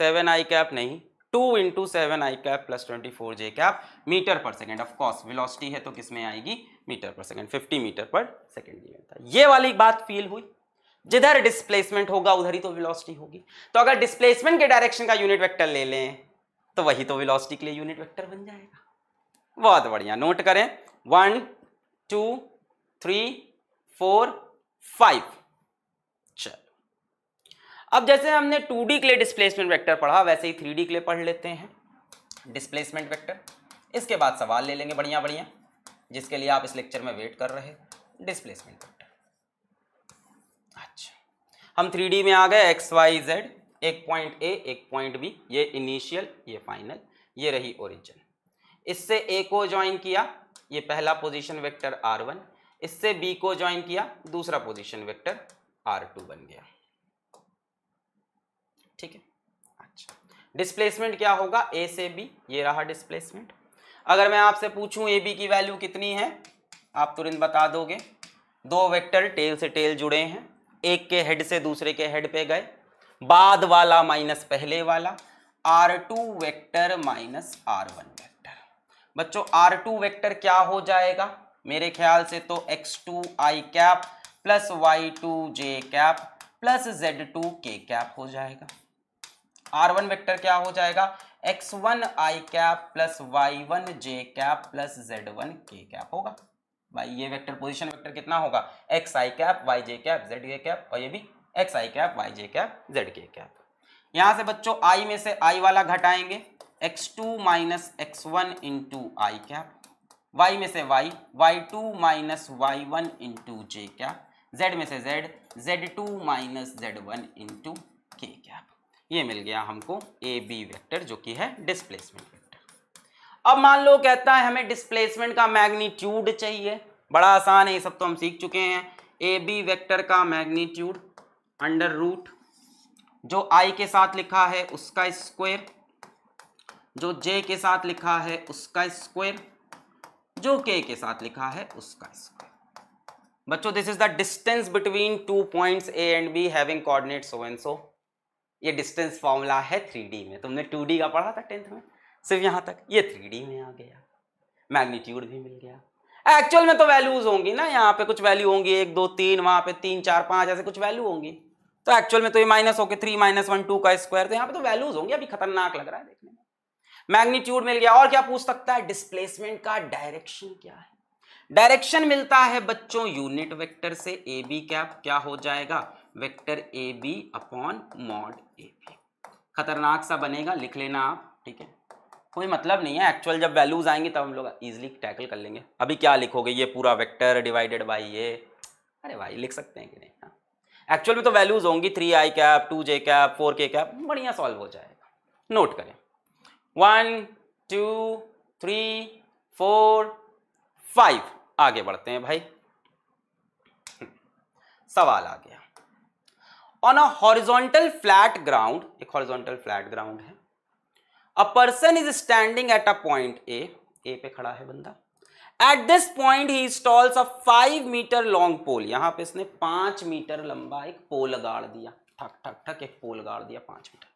Speaker 1: 7 i cap नहीं 2 into seven I cap plus twenty four J cap metre per second of course velocity है तो किस में आएगी metre per second 50 metre per second given था ये वाली बात फील हुई जिधर डिस्प्लेसमेंट होगा उधर ही तो वेलोसिटी होगी तो अगर डिस्प्लेसमेंट के डायरेक्शन का यूनिट वेक्टर ले लें तो वही तो वेलोसिटी के लिए यूनिट वेक्टर बन जाएगा बहुत बढ़िया नोट करें one two three four five चलो अब जैसे हमने टू डी के लिए डिस्प्लेसमेंट वेक्टर पढ़ा वैसे ही थ्री डी के लिए पढ़ लेते हैं डिस्प्लेसमेंट वेक्टर इसके बाद सवाल ले लेंगे बढ़िया बढ़िया जिसके लिए आप इस लेक्चर में वेट कर रहे डिस्प्लेसमेंट वेक्टर अच्छा हम थ्री डी में आ गए एक्स वाई जेड एक पॉइंट ए एक पॉइंट बी ये इनिशियल ये फाइनल ये रही ओरिजिन इससे ए को ज्वाइन किया ये पहला पोजीशन वेक्टर आर वन इससे बी को ज्वाइन किया दूसरा पोजीशन वेक्टर आर टू बन गया ठीक है अच्छा डिस्प्लेसमेंट क्या होगा ए से बी ये रहा डिस्प्लेसमेंट अगर मैं आपसे पूछूं ए बी की वैल्यू कितनी है आप तुरंत बता दोगे दो वेक्टर टेल से टेल जुड़े हैं एक के हेड से दूसरे के हेड पे गए बाद वाला माइनस पहले वाला are two vector minus are one बच्चों आर टू वैक्टर क्या हो जाएगा मेरे ख्याल से तो एक्स टू आई कैप प्लस वाई टू जे cap plus Z two K cap हो जाएगा आर वन वैक्टर क्या हो जाएगा एक्स वन आई कैप प्लस वाई वन जे cap plus Z one K cap होगा भाई ये वेक्टर पोजीशन वेक्टर कितना होगा एक्स आई कैप वाई जे कैप जेड के कैप और ये भी एक्स आई कैप वाई जे कैप जेड के कैप यहां से बच्चों आई में से आई वाला घटाएंगे X two minus x one into I क्या वाई में से Y Y two minus Y one into J क्या जेड में से Z Z two minus Z one into K क्या ये मिल गया हमको ए बी वेक्टर जो कि है डिस्प्लेसमेंट वेक्टर अब मान लो कहता है हमें डिस्प्लेसमेंट का मैग्नीट्यूड चाहिए बड़ा आसान है ये सब तो हम सीख चुके हैं ए बी वेक्टर का मैग्नीट्यूड अंडर रूट जो आई के साथ लिखा है उसका स्क्वायर जो जे के साथ लिखा है उसका स्क्वायर जो के के साथ लिखा है उसका स्क्वायर बच्चों this is the distance between two points A and B having coordinate so and so ये डिस्टेंस फॉर्मूला है थ्री डी में तुमने टू डी का पढ़ा था टेंथ में सिर्फ यहाँ तक ये थ्री डी में आ गया मैग्नीट्यूड भी मिल गया एक्चुअल में तो वैल्यूज होंगी ना यहाँ पे कुछ वैल्यू होंगी एक दो तीन वहां पे तीन चार पांच ऐसे कुछ वैल्यू होंगी तो एक्चुअल में तो ये माइनस होके थ्री माइनस वन टू का स्क्वायर तो यहाँ पे तो वैल्यूज होंगी अभी खतरनाक लग रहा है देखने मैग्नीट्यूड मिल गया और क्या पूछ सकता है डिस्प्लेसमेंट का डायरेक्शन क्या है डायरेक्शन मिलता है बच्चों यूनिट वेक्टर से ए बी कैप क्या हो जाएगा vector A B upon mod A B खतरनाक सा बनेगा लिख लेना आप ठीक है कोई मतलब नहीं है एक्चुअल जब वैल्यूज आएंगे तब हम लोग इजिली टैकल कर लेंगे अभी क्या लिखोगे ये पूरा वेक्टर डिवाइडेड बाई ये अरे भाई लिख सकते हैं कि नहीं हाँ एक्चुअल में तो वैल्यूज होंगी थ्री आई कैप टू जे कैप फोर के कैप बढ़िया सॉल्व हो जाएगा नोट करें one two three four five आगे बढ़ते हैं भाई सवाल आ गया on a horizontal flat ground एक हॉरिजॉन्टल फ्लैट ग्राउंड है a person is standing at a point A A पे खड़ा है बंदा at this point he installs a five metre long pole यहां पे इसने पांच मीटर लंबा एक पोल गाड़ दिया ठक ठक ठक एक पोल गाड़ दिया पांच metre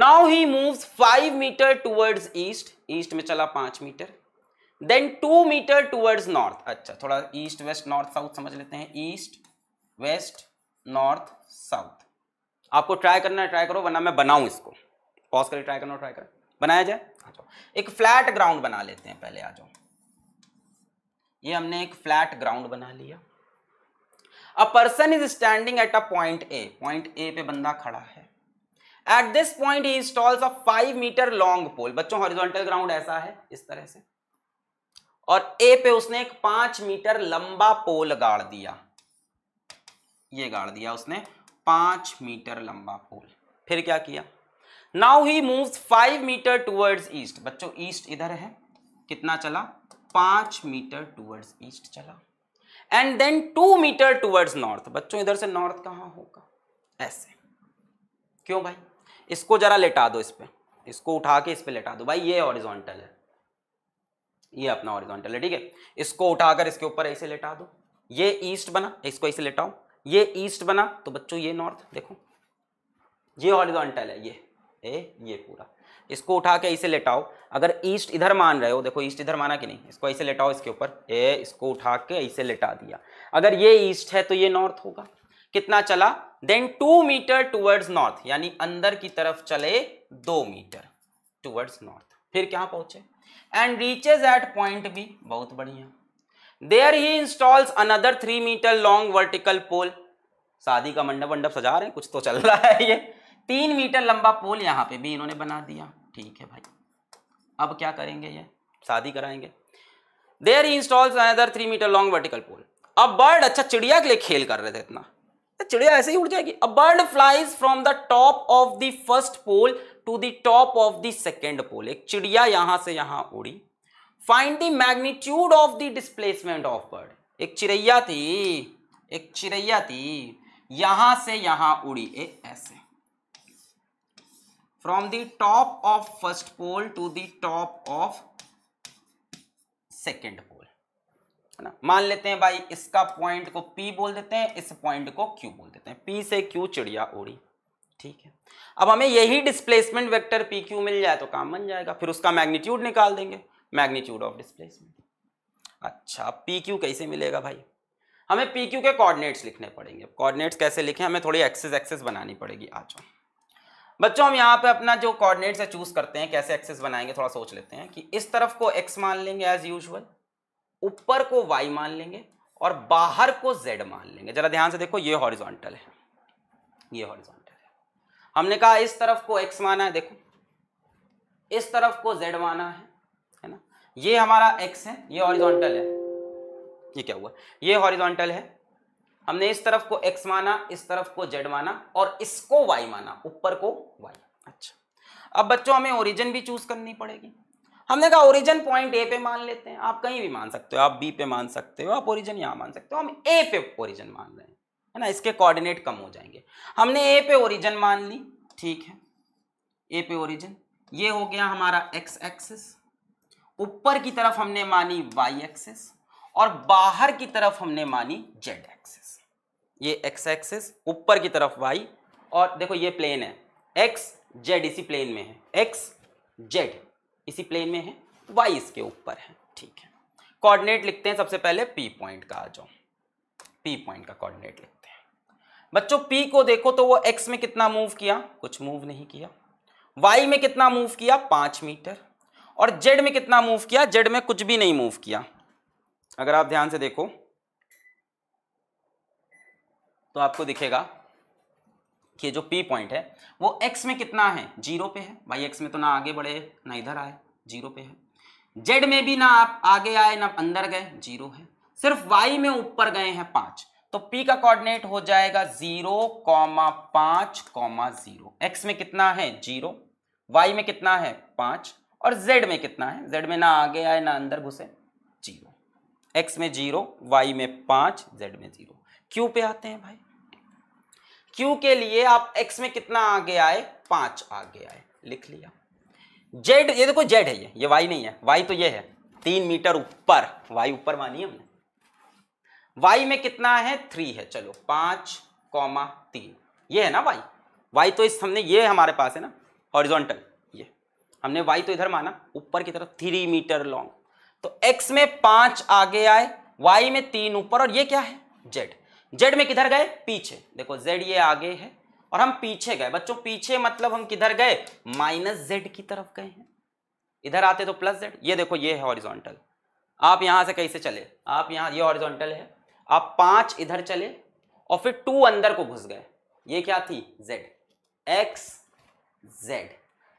Speaker 1: now he move five metre towards east east में चला पांच metre then two metre towards north अच्छा थोड़ा ईस्ट वेस्ट नॉर्थ साउथ समझ लेते हैं ईस्ट वेस्ट नॉर्थ साउथ आपको ट्राई करना है ट्राई करो वरना मैं बनाऊं इसको पॉज करके ट्राई करना ट्राई करो बनाया जाए एक फ्लैट ग्राउंड बना लेते हैं पहले आ जाओ ये हमने एक फ्लैट ग्राउंड बना लिया a person is standing at a point A point A पे बंदा खड़ा है at this point he installs a five metre long pole बच्चों हॉरिजॉन्टल ग्राउंड ऐसा है इस तरह से और ए पे उसने एक पांच मीटर लंबा पोल गाड़ दिया ये गाड़ दिया उसने पांच मीटर लंबा पोल फिर क्या किया now he move five metre towards east बच्चों ईस्ट इधर है कितना चला पांच मीटर टूवर्ड्स ईस्ट चला and then two metre towards north बच्चों इधर से नॉर्थ कहां होगा ऐसे क्यों भाई इसको जरा लेटा दो इस पर इसको उठा के इस पर लेटा दो भाई ये ऑरिजोंटल है ये अपना ऑरिजोंटल है ठीक है इसको उठाकर इसके ऊपर ऐसे लेटा दो ये ईस्ट बना इसको ऐसे लेटाओ ये ईस्ट बना तो बच्चों ये नॉर्थ देखो ये हॉरिजॉन्टल है ये ए ये पूरा इसको उठा के ऐसे लेटाओ अगर ईस्ट इधर मान रहे हो देखो ईस्ट इधर माना कि नहीं इसको ऐसे लेटाओ इसके ऊपर ए इसको उठा के ऐसे लेटा दिया अगर ये ईस्ट है तो ये नॉर्थ होगा कितना चला then two metre towards north यानी अंदर की तरफ चले दो मीटर टूवर्ड्स नॉर्थ फिर क्या पहुंचे and reaches at point B बहुत बढ़िया there he installs another three metre long vertical pole शादी का मंडप मंडप सजा रहे हैं कुछ तो चल रहा है ये तीन मीटर लंबा पोल यहाँ पे भी इन्होंने बना दिया ठीक है भाई अब क्या करेंगे ये शादी कराएंगे there he installs another three metre long vertical pole अब बर्ड अच्छा चिड़िया के लिए खेल कर रहे थे इतना तो चिड़िया ऐसे ही उड़ जाएगी a bird flies from the top of the first pole to the top of the second pole एक चिड़िया यहां से यहां उड़ी find the magnitude of the displacement of bird एक चिड़ैया थी एक चिड़ैया थी यहां से यहां उड़ी ए ऐसे from the top of first pole to the top of second pole ना मान लेते हैं भाई इसका पॉइंट को P बोल देते हैं इस पॉइंट को Q बोल देते हैं P से Q चिड़िया उड़ी ठीक है अब हमें यही डिस्प्लेसमेंट वेक्टर पी क्यू मिल जाए तो काम बन जाएगा फिर उसका मैग्नीट्यूड निकाल देंगे मैग्नीट्यूड ऑफ डिस्प्लेसमेंट अच्छा पी क्यू कैसे मिलेगा भाई हमें पी क्यू के कॉर्डिनेट्स लिखने पड़ेंगे कॉर्डिनेट्स कैसे लिखें हमें थोड़ी एक्सेस एक्सेस बनानी पड़ेगी आ जाओ बच्चों हम यहाँ पे अपना जो कोऑर्डिनेट्स है चूज करते हैं कैसे एक्सेस बनाएंगे थोड़ा सोच लेते हैं कि इस तरफ को एक्स मान लेंगे एज यूजल ऊपर को y मान लेंगे और बाहर को z मान लेंगे जरा ध्यान से देखो ये हॉरिजॉन्टल है ये हॉरिजॉन्टल है हमने कहा इस तरफ को x माना है देखो इस तरफ को z माना है है ना ये हमारा x है ये हॉरिजॉन्टल है ये क्या हुआ ये हॉरिजॉन्टल है हमने इस तरफ को x माना इस तरफ को z माना और इसको y माना ऊपर को y अच्छा अब बच्चों हमें ओरिजिन भी चूज करनी पड़ेगी हमने कहा ओरिजन पॉइंट ए पे मान लेते हैं आप कहीं भी मान सकते हो आप बी पे मान सकते हो आप ओरिजन यहाँ मान सकते हो हम ए पे ओरिजन मान रहे हैं है ना इसके कोऑर्डिनेट कम हो जाएंगे हमने ए पे ओरिजन मान ली ठीक है ए पे ओरिजन ये हो गया हमारा एक्स एक्सिस ऊपर की तरफ हमने मानी वाई एक्सिस और बाहर की तरफ हमने मानी जेड एक्सिस ये एक्स एक्सिस ऊपर की तरफ वाई और देखो ये प्लेन है एक्स जेड इसी प्लेन में है एक्स जेड इसी प्लेन में है वाई तो इसके ऊपर है ठीक है कोऑर्डिनेट लिखते हैं सबसे पहले पी पॉइंट का आ जाओ पी पॉइंट का कोऑर्डिनेट लिखते हैं बच्चों पी को देखो तो वो एक्स में कितना मूव किया कुछ मूव नहीं किया वाई में कितना मूव किया पांच मीटर और जेड में कितना मूव किया जेड में कुछ भी नहीं मूव किया अगर आप ध्यान से देखो तो आपको दिखेगा कि जो पी पॉइंट है वो एक्स में कितना है जीरो पे है भाई एक्स में तो ना आगे बढ़े ना इधर आए जीरो पे है जेड में भी ना आप आगे आए ना अंदर गए जीरो है सिर्फ वाई में ऊपर गए हैं पांच तो पी का कोऑर्डिनेट हो जाएगा जीरो कॉमा पांच कॉमा जीरो एक्स में कितना है जीरो वाई में कितना है पांच और जेड में कितना है जेड में ना आगे आए ना अंदर घुसे जीरो एक्स में जीरो वाई में पांच जेड में जीरो क्यों पे आते हैं भाई क्यू के लिए आप एक्स में कितना आगे आए पांच आगे आए लिख लिया जेड ये देखो जेड है ये ये वाई नहीं है वाई तो ये है तीन मीटर ऊपर वाई ऊपर मानिए हमने वाई में कितना है थ्री है चलो पांच कॉमा तीन ये है ना वाई वाई तो इस हमने ये हमारे पास है ना हॉरिजॉन्टल ये हमने वाई तो इधर माना ऊपर की तरफ थ्री मीटर लॉन्ग तो एक्स में पांच आगे आए वाई में तीन ऊपर और ये क्या है जेड जेड में किधर गए पीछे देखो जेड ये आगे है और हम पीछे गए बच्चों पीछे मतलब हम किधर गए माइनस जेड की तरफ गए हैं इधर आते तो प्लस जेड ये देखो ये है हॉरिजॉन्टल आप यहां से कैसे चले आप यहां ये हॉरिजॉन्टल है आप पांच इधर चले और फिर टू अंदर को घुस गए ये क्या थी जेड एक्स जेड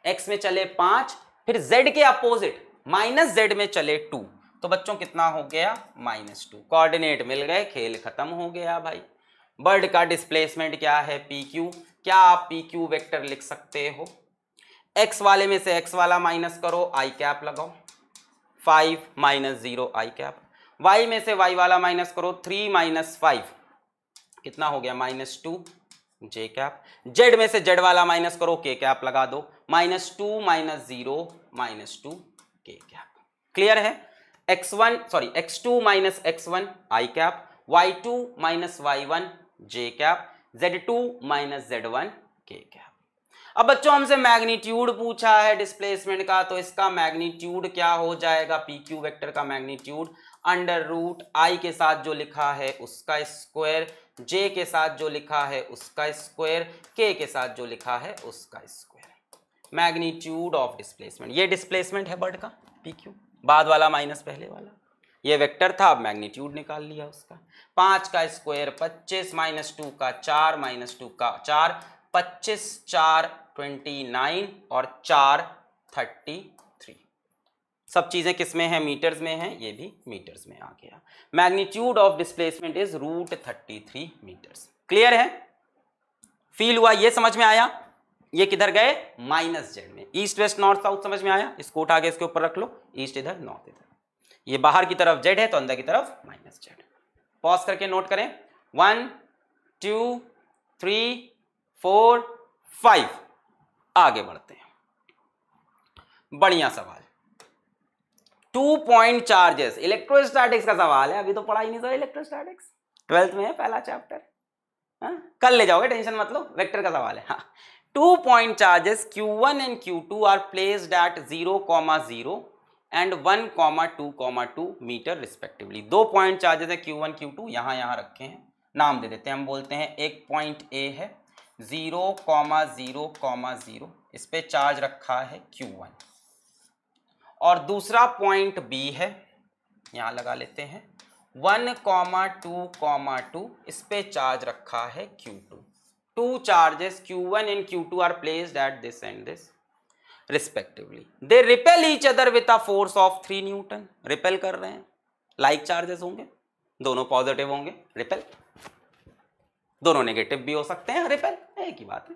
Speaker 1: एक्स में चले पांच फिर जेड के अपोजिट माइनस जेड में चले टू तो बच्चों कितना हो गया माइनस टू कॉर्डिनेट मिल गए खेल खत्म हो गया भाई बर्ड का डिस्प्लेसमेंट क्या है पी क्यू क्या आप पी क्यू वैक्टर लिख सकते हो एक्स वाले में से एक्स वाला माइनस करो आई कैप लगाओ five minus zero I cap Y में से वाई वाला माइनस करो थ्री माइनस फाइव कितना हो गया माइनस टू जे कैप जेड में से जेड वाला माइनस करो के कैप लगा दो minus two minus zero minus two K cap clear है x one sorry X two minus x one आई cap Y two minus Y one जे cap Z two minus Z one K cap अब बच्चों हमसे मैग्नीट्यूड पूछा है डिस्प्लेसमेंट का तो इसका मैग्नीट्यूड क्या हो जाएगा पी क्यू वैक्टर का मैग्नीट्यूड अंडर रूट आई के साथ जो लिखा है उसका स्क्वायर जे के साथ जो लिखा है उसका स्क्वायर के के साथ जो लिखा है उसका स्क्वायर मैग्नीट्यूड ऑफ डिस्प्लेसमेंट ये डिस्प्लेसमेंट है बर्ड का पी क्यू बाद वाला माइनस पहले वाला ये वेक्टर था अब मैग्नीट्यूड निकाल लिया उसका पाँच का स्क्वायर पच्चीस माइनस टू का चार माइनस टू का चार पच्चीस चार ट्वेंटी नाइन और चार थर्टी थ्री सब चीज़ें किस में हैं मीटर्स में हैं ये भी मीटर्स में आ गया magnitude of displacement is root thirty three metres clear है फील हुआ ये समझ में आया ये किधर गए माइनस जेड में ईस्ट वेस्ट नॉर्थ साउथ समझ में आया इस कोट आगे इसके ऊपर रख लो ईस्ट इधर नॉर्थ इधर ये बाहर की तरफ जेड है तो अंदर की तरफ माइनस जेड पॉज करके नोट करें one two three four five आगे बढ़ते हैं बढ़िया सवाल टू पॉइंट चार्जेस इलेक्ट्रोस्टैटिक्स का सवाल है अभी तो पढ़ा ही नहीं सर इलेक्ट्रोस्टैटिक्स ट्वेल्थ में है पहला चैप्टर हाँ? कल ले जाओगे टेंशन मतलब वेक्टर का सवाल है हाँ two point charges q1 and q2 are placed at 0 comma zero and one comma two comma two metre respectively दो पॉइंट चार्जेस है क्यू वन क्यू टू यहाँ यहाँ रखे हैं नाम दे देते हैं हम बोलते हैं एक पॉइंट ए है zero comma zero comma zero इस पर चार्ज रखा है क्यू वन और दूसरा पॉइंट बी है यहाँ लगा लेते हैं one comma two comma two इस पर चार्ज रखा है Q two two charges q1 and q2 are placed at this and this respectively they repel each other with a force of 3 newton repel kar rahe hain like charges honge dono positive honge repel दोनों नेगेटिव भी हो सकते हैं रिपेल एक ही बात है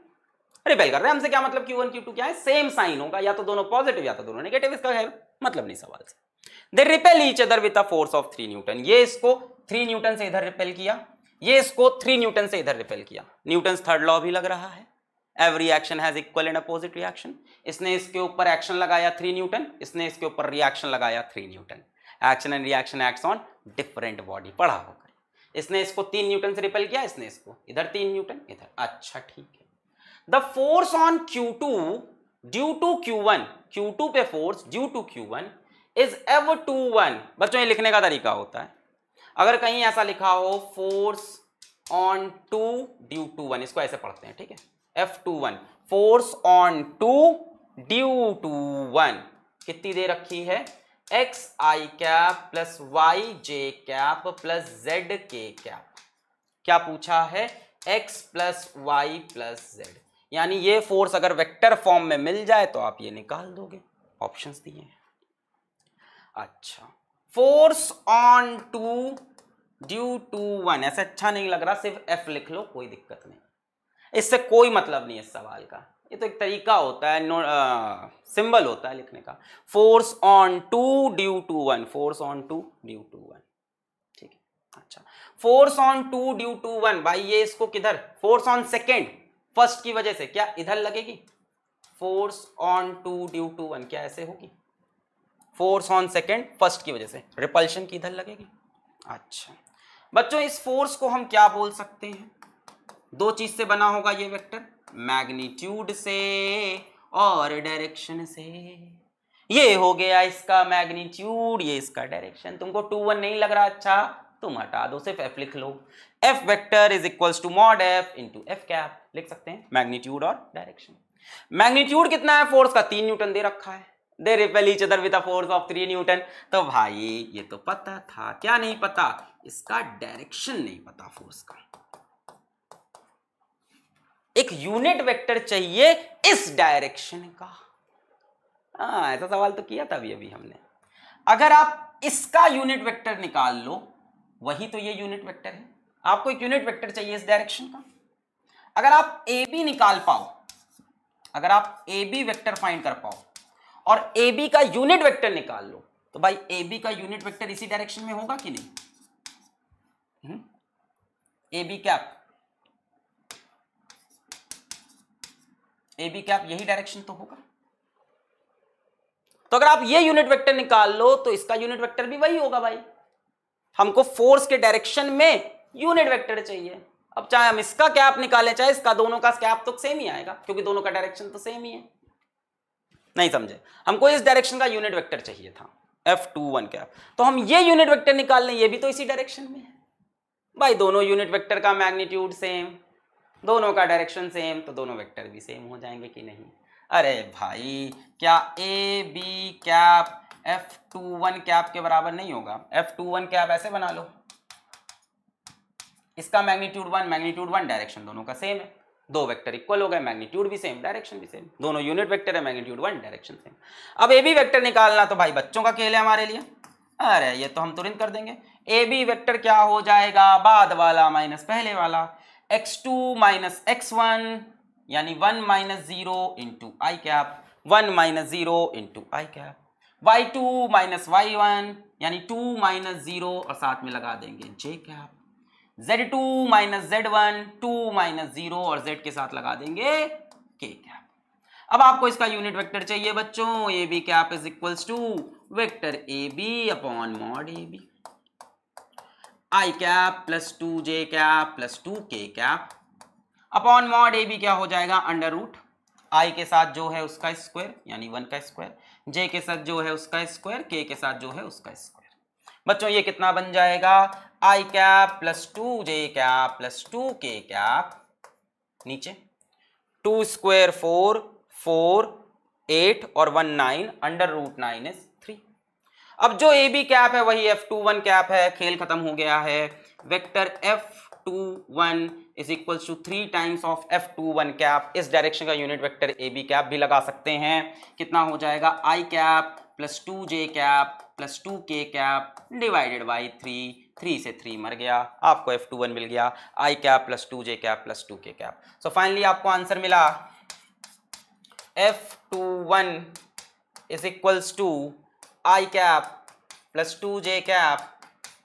Speaker 1: रिपेल कर रहे हैं हमसे क्या मतलब Q1 Q2 क्या है सेम साइन होगा या तो दोनों पॉजिटिव या तो दोनों नेगेटिव इसका है मतलब नहीं सवाल से they repel each other with a force of three newton ये इसको थ्री न्यूटन से इधर रिपेल किया ये इसको थ्री न्यूटन से इधर रिपेल किया न्यूटन थर्ड लॉ भी लग रहा है every action has equal and opposite reaction इसने इसके ऊपर एक्शन लगाया थ्री न्यूटन इसने इसके ऊपर रिएक्शन लगाया three newton action and reaction act on different body पढ़ा होगा इसने इसको तीन न्यूटन से रिपेल किया इसने इसको इधर तीन न्यूटन इधर अच्छा ठीक है the force on Q two due to Q one Q two पे force due to Q one is F two one बच्चों ये लिखने का तरीका होता है अगर कहीं ऐसा लिखा हो force on two due to one इसको ऐसे पढ़ते हैं ठीक है F two one force on two due to one कितनी दे रखी है एक्स आई कैप प्लस वाई जे कैप प्लस जेड के कैप क्या पूछा है X plus Y plus Z यानी ये फोर्स अगर वेक्टर फॉर्म में मिल जाए तो आप ये निकाल दोगे ऑप्शंस दिए हैं अच्छा force on two due to one ऐसा अच्छा नहीं लग रहा सिर्फ एफ लिख लो कोई दिक्कत नहीं इससे कोई मतलब नहीं है सवाल का ये तो एक तरीका होता है सिंबल होता है लिखने का force on two due to one force on two due to one ठीक है अच्छा force on two due to one भाई ये इसको किधर फोर्स ऑन सेकेंड फर्स्ट की वजह से क्या इधर लगेगी force on two due to one क्या ऐसे होगी फोर्स ऑन सेकेंड फर्स्ट की वजह से रिपल्शन की इधर लगेगी अच्छा बच्चों इस फोर्स को हम क्या बोल सकते हैं दो चीज से बना होगा ये वेक्टर मैग्नीट्यूड से और डायरेक्शन से ये हो गया इसका मैग्नीट्यूड ये इसका डायरेक्शन तुमको टू वन नहीं लग रहा अच्छा तुम हटा दो सिर्फ एफ लिख लो F vector is equal to mod F two F cap लिख सकते हैं मैग्नीट्यूड और डायरेक्शन मैग्नीट्यूड कितना है फोर्स का तीन न्यूटन दे रखा है they repel each other with a force of three newton तो भाई ये तो पता था क्या नहीं पता इसका डायरेक्शन नहीं पता फोर्स का एक यूनिट वेक्टर चाहिए इस डायरेक्शन का आ, हाँ, ऐसा सवाल तो किया था अभी अभी हमने अगर आप इसका यूनिट वेक्टर निकाल लो वही तो ये यूनिट वेक्टर है आपको एक यूनिट वेक्टर चाहिए इस डायरेक्शन का अगर आप ए बी निकाल पाओ अगर आप ए बी वेक्टर फाइंड कर पाओ और ए बी का यूनिट वेक्टर निकाल लो तो भाई ए बी का यूनिट वेक्टर इसी डायरेक्शन में होगा कि नहीं A B cap A B cap यही डायरेक्शन तो होगा तो अगर आप ये यूनिट वेक्टर निकाल लो तो इसका यूनिट वेक्टर भी वही होगा भाई हमको फोर्स के डायरेक्शन में यूनिट वेक्टर चाहिए अब चाहे हम इसका कैप निकालें चाहे इसका दोनों का कैप तो सेम ही आएगा क्योंकि दोनों का डायरेक्शन तो सेम ही है नहीं समझे हमको इस डायरेक्शन का यूनिट वेक्टर चाहिए था एफ टू वन कैप तो हम ये यूनिट वेक्टर निकाल लें ये भी तो इसी डायरेक्शन में है भाई दोनों यूनिट वेक्टर का मैग्नीट्यूड सेम दोनों का डायरेक्शन सेम तो दोनों वेक्टर भी सेम हो जाएंगे कि नहीं अरे भाई क्या A B cap F two one cap के बराबर नहीं होगा एफ टू वन कैप ऐसे बना लो इसका magnitude one magnitude one direction दोनों का सेम है दो वेक्टर इक्वल हो गए मैग्नीट्यूड भी सेम डायरेक्शन भी सेम दोनों यूनिट वेक्टर है मैग्नीट्यूड वन डायरेक्शन सेम अब ए बी वेक्टर निकालना तो भाई बच्चों का खेल है हमारे लिए अरे ये तो हम तुरंत कर देंगे ए बी वेक्टर क्या हो जाएगा बाद वाला माइनस पहले वाला X two minus x one यानी वन माइनस जीरो इंटू आई cap one minus zero into आई cap Y two minus Y one यानी टू माइनस जीरो और साथ में लगा देंगे J cap Z two minus Z one two minus zero और जेड के साथ लगा देंगे k कैप अब आपको इसका यूनिट वेक्टर चाहिए बच्चों A B cap is equal to vector A B upon mod A B I cap plus two J cap plus two K cap upon mod A B क्या हो जाएगा अंडर रूट आई के साथ जो है उसका स्क्वायर यानी वन का स्क्वायर जे के साथ जो है उसका स्क्वायर के के साथ जो है उसका स्क्वायर बच्चों ये कितना बन जाएगा I cap plus two J cap plus two K cap नीचे two square four four eight और one nine under root nine is three अब जो ए बी कैप है वही एफ टू वन कैप है खेल खत्म हो गया है vector F two one is equal to three times of F two one cap इस डायरेक्शन का unit vector A B cap भी लगा सकते हैं कितना हो जाएगा I cap plus two J cap plus two K cap divided by three three से थ्री मर गया आपको एफ टू वन मिल गया I cap plus two J cap plus two K cap so finally आपको आंसर मिला F two one is equals to I cap plus two J cap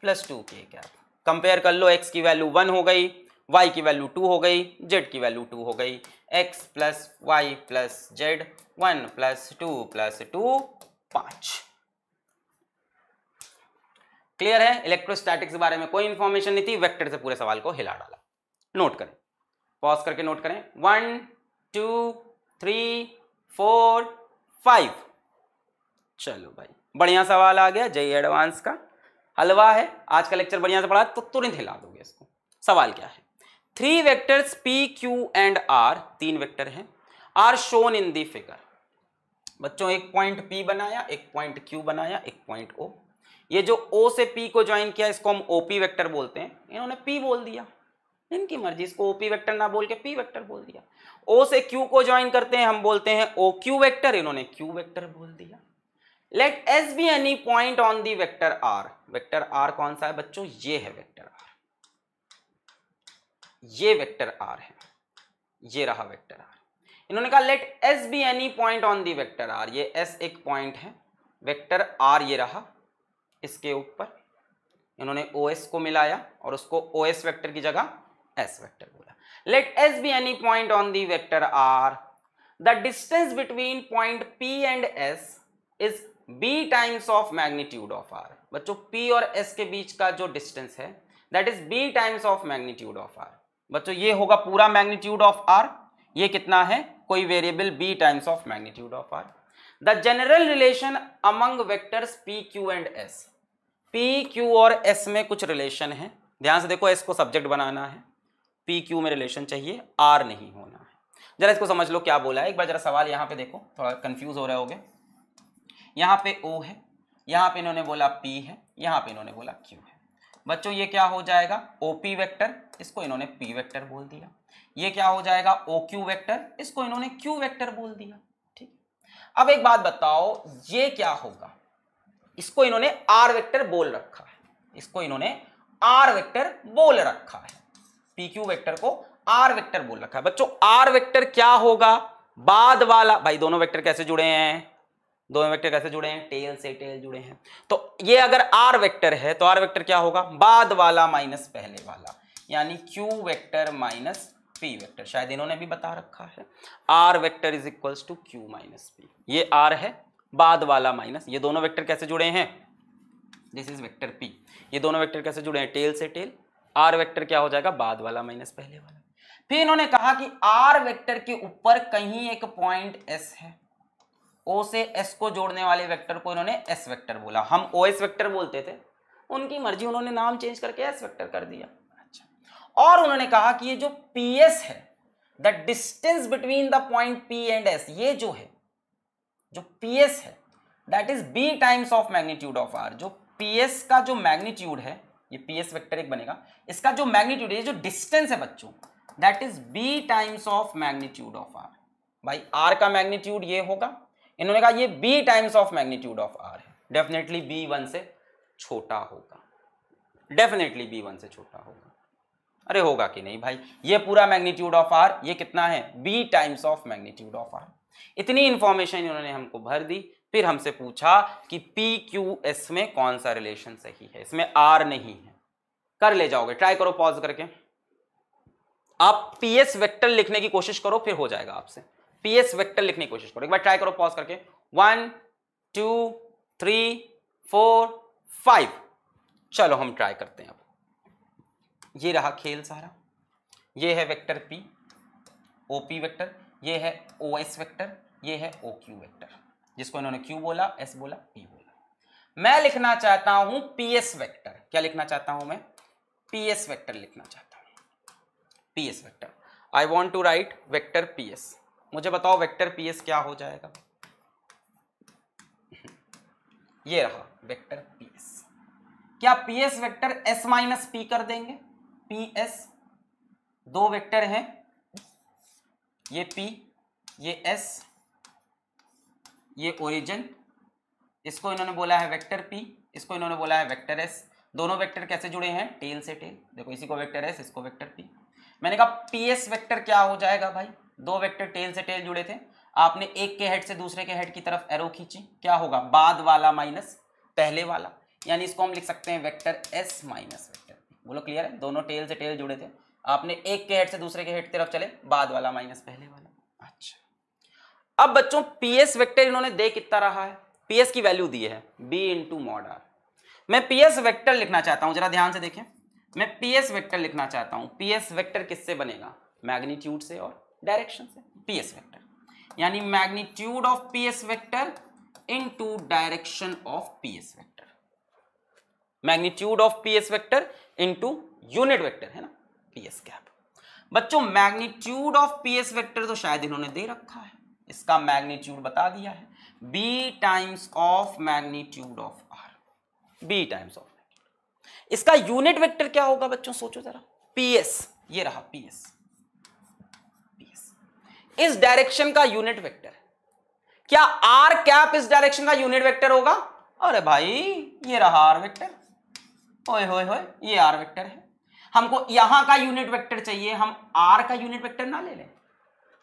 Speaker 1: plus two K cap compare कर लो एक्स की वैल्यू वन हो गई वाई की वैल्यू टू हो गई जेड की वैल्यू टू हो गई X plus Y plus Z one plus two plus two पाँच क्लियर है इलेक्ट्रोस्टैटिक्स के बारे में कोई इंफॉर्मेशन नहीं थी वेक्टर से पूरे सवाल को हिला डाला नोट करें पॉज करके नोट करें one two three four five चलो भाई बढ़िया सवाल आ गया जय एडवांस का हलवा है आज का लेक्चर बढ़िया से पढ़ा तो तुरंत हिला दोगे इसको सवाल क्या है three vectors P Q and R तीन वेक्टर हैं are shown in the figure बच्चों एक पॉइंट पी बनाया एक पॉइंट क्यू बनाया एक पॉइंट ओ ये जो ओ से पी को ज्वाइन किया इसको हम ओपी वेक्टर बोलते हैं इन्होंने पी बोल दिया इनकी मर्जी इसको ओपी वेक्टर ना बोल के पी वेक्टर बोल दिया ओ से क्यू को ज्वाइन करते हैं हम बोलते हैं ओ क्यू वैक्टर इन्होंने क्यू वैक्टर बोल दिया let S be any point on the vector R vector R कौन सा है बच्चों ये है वेक्टर आर ये वेक्टर आर है ये रहा वेक्टर आर इन्होंने कहा let S be any point on the vector R ये एस एक पॉइंट है वेक्टर आर ये रहा इसके ऊपर इन्होंने ओ एस को मिलाया और उसको ओ एस वैक्टर की जगह एस वैक्टर बोला let S be any point on the vector R the distance between point P and S is B times of magnitude of R बच्चों पी और एस के बीच का जो डिस्टेंस है that is B times of magnitude of R बच्चों ये होगा पूरा मैग्नीट्यूड ऑफ आर ये कितना है कोई variable B times of magnitude of R the general relation among vectors P Q and S P Q और एस में कुछ रिलेशन है ध्यान से देखो एस को सब्जेक्ट बनाना है पी क्यू में रिलेशन चाहिए आर नहीं होना है जरा इसको समझ लो क्या बोला है एक बार जरा सवाल यहाँ पे देखो थोड़ा कंफ्यूज हो रहे हो गए यहाँ पे ओ है यहाँ पे इन्होंने बोला पी है यहाँ पे इन्होंने बोला क्यू है बच्चों ये क्या हो जाएगा ओ पी वैक्टर इसको इन्होंने पी वैक्टर बोल दिया ये क्या हो जाएगा ओ क्यू वैक्टर इसको इन्होंने क्यू वैक्टर बोल दिया ठीक अब एक बात बताओ ये क्या होगा इसको इन्होंने आर वेक्टर बोल रखा है इसको इन्होंने आर वेक्टर बोल रखा है पी क्यू वेक्टर को आर वेक्टर बोल रखा है बच्चों आर वेक्टर क्या होगा बाद वाला भाई दोनों वेक्टर कैसे जुड़े हैं दोनों वेक्टर कैसे जुड़े हैं टेल से टेल जुड़े हैं तो ये अगर आर वेक्टर है तो आर वेक्टर क्या होगा बाद वाला माइनस पहले वाला यानी Q vector minus P vector शायद इन्होंने भी बता रखा है R vector is equals to Q minus P ये आर है बाद वाला माइनस ये दोनों वेक्टर कैसे जुड़े हैं दिस इज वेक्टर पी ये दोनों वेक्टर कैसे जुड़े हैं टेल से टेल आर वेक्टर क्या हो जाएगा बाद वाला माइनस पहले वाला फिर इन्होंने कहा कि आर वेक्टर के ऊपर कहीं एक पॉइंट एस है ओ से एस को जोड़ने वाले वेक्टर को इन्होंने एस वेक्टर बोला हम ओ एस वेक्टर बोलते थे उनकी मर्जी उन्होंने नाम चेंज करके एस वेक्टर कर दिया अच्छा और उन्होंने कहा कि ये जो पी एस है the distance between the point P and S ये जो है जो पी एस है that is B times of magnitude of R जो पी एस का जो मैग्नीट्यूड है ये पी एस वेक्टर एक बनेगा इसका जो मैग्नीट्यूड है जो डिस्टेंस है बच्चों that is B times of magnitude of R भाई आर का मैग्नीट्यूड ये होगा इन्होंने कहा ये B times of magnitude of R है डेफिनेटली बी वन से छोटा होगा डेफिनेटली बी वन से छोटा होगा अरे होगा कि नहीं भाई ये पूरा मैग्नीट्यूड ऑफ आर ये कितना है B times of magnitude of R इतनी इन्फॉर्मेशन इन्होंने हमको भर दी फिर हमसे पूछा कि पी क्यू एस में कौन सा रिलेशन सही है इसमें आर नहीं है कर ले जाओगे ट्राई करो पॉज करके आप पी एस वेक्टर लिखने की कोशिश करो फिर हो जाएगा आपसे पी एस वेक्टर लिखने की कोशिश करो एक बार ट्राई करो पॉज करके one two three four five चलो हम ट्राई करते हैं अब ये रहा खेल सारा ये है वेक्टर पी ओपी वेक्टर ये है ओ एस वैक्टर ये है ओ क्यू वैक्टर जिसको इन्होंने क्यू बोला एस बोला पी बोला मैं लिखना चाहता हूं पी एस वैक्टर क्या लिखना चाहता हूं मैं पी एस वैक्टर लिखना चाहता हूं P S vector I want to write vector P S मुझे बताओ वेक्टर एस क्या हो जाएगा ये रहा वेक्टर पी एस क्या PS vector S minus P कर देंगे पी एस दो वेक्टर हैं ये P ये S ये ओरिजिन इसको इन्होंने बोला है वेक्टर P इसको इन्होंने बोला है वेक्टर S दोनों वेक्टर कैसे जुड़े हैं टेल से टेल देखो इसी को वेक्टर एस इसको वेक्टर पी मैंने कहा पी एस वैक्टर क्या हो जाएगा भाई दो वेक्टर टेल से टेल जुड़े थे आपने एक के हेड से दूसरे के हेड की तरफ एरो खींची क्या होगा बाद वाला माइनस पहले वाला यानी इसको हम लिख सकते हैं vector S minus vector P बोलो क्लियर है दोनों टेल से टेल जुड़े थे आपने एक के हेड से दूसरे के हेड तरफ चले बाद वाला माइनस पहले वाला अच्छा अब बच्चों पीएस वेक्टर इन्होंने दे कितना रहा है पीएस की वैल्यू दी है बी इंटू मॉड आर मैं पीएस वेक्टर लिखना चाहता हूं जरा ध्यान से देखें मैं पीएस वेक्टर लिखना चाहता हूं पीएस वेक्टर किससे बनेगा मैग्नीट्यूड से और डायरेक्शन से पीएस वेक्टर यानी magnitude of PS vector into direction of PS vector magnitude of PS vector into unit vector है ना पीएस कैप बच्चों मैग्नीट्यूड ऑफ पीएस वेक्टर तो शायद इन्होंने दे रखा है इसका मैग्नीट्यूड बता दिया है B times of magnitude of R B times of इसका यूनिट वेक्टर क्या होगा बच्चों सोचो जरा पीएस ये रहा पीएस पीएस इस डायरेक्शन का यूनिट वेक्टर क्या आर कैप इस डायरेक्शन का यूनिट वेक्टर होगा अरे भाई ये रहा आर वेक्टर ओए होए होए ये आर वेक्टर है हमको यहां का यूनिट वेक्टर चाहिए हम आर का यूनिट वेक्टर ना ले लें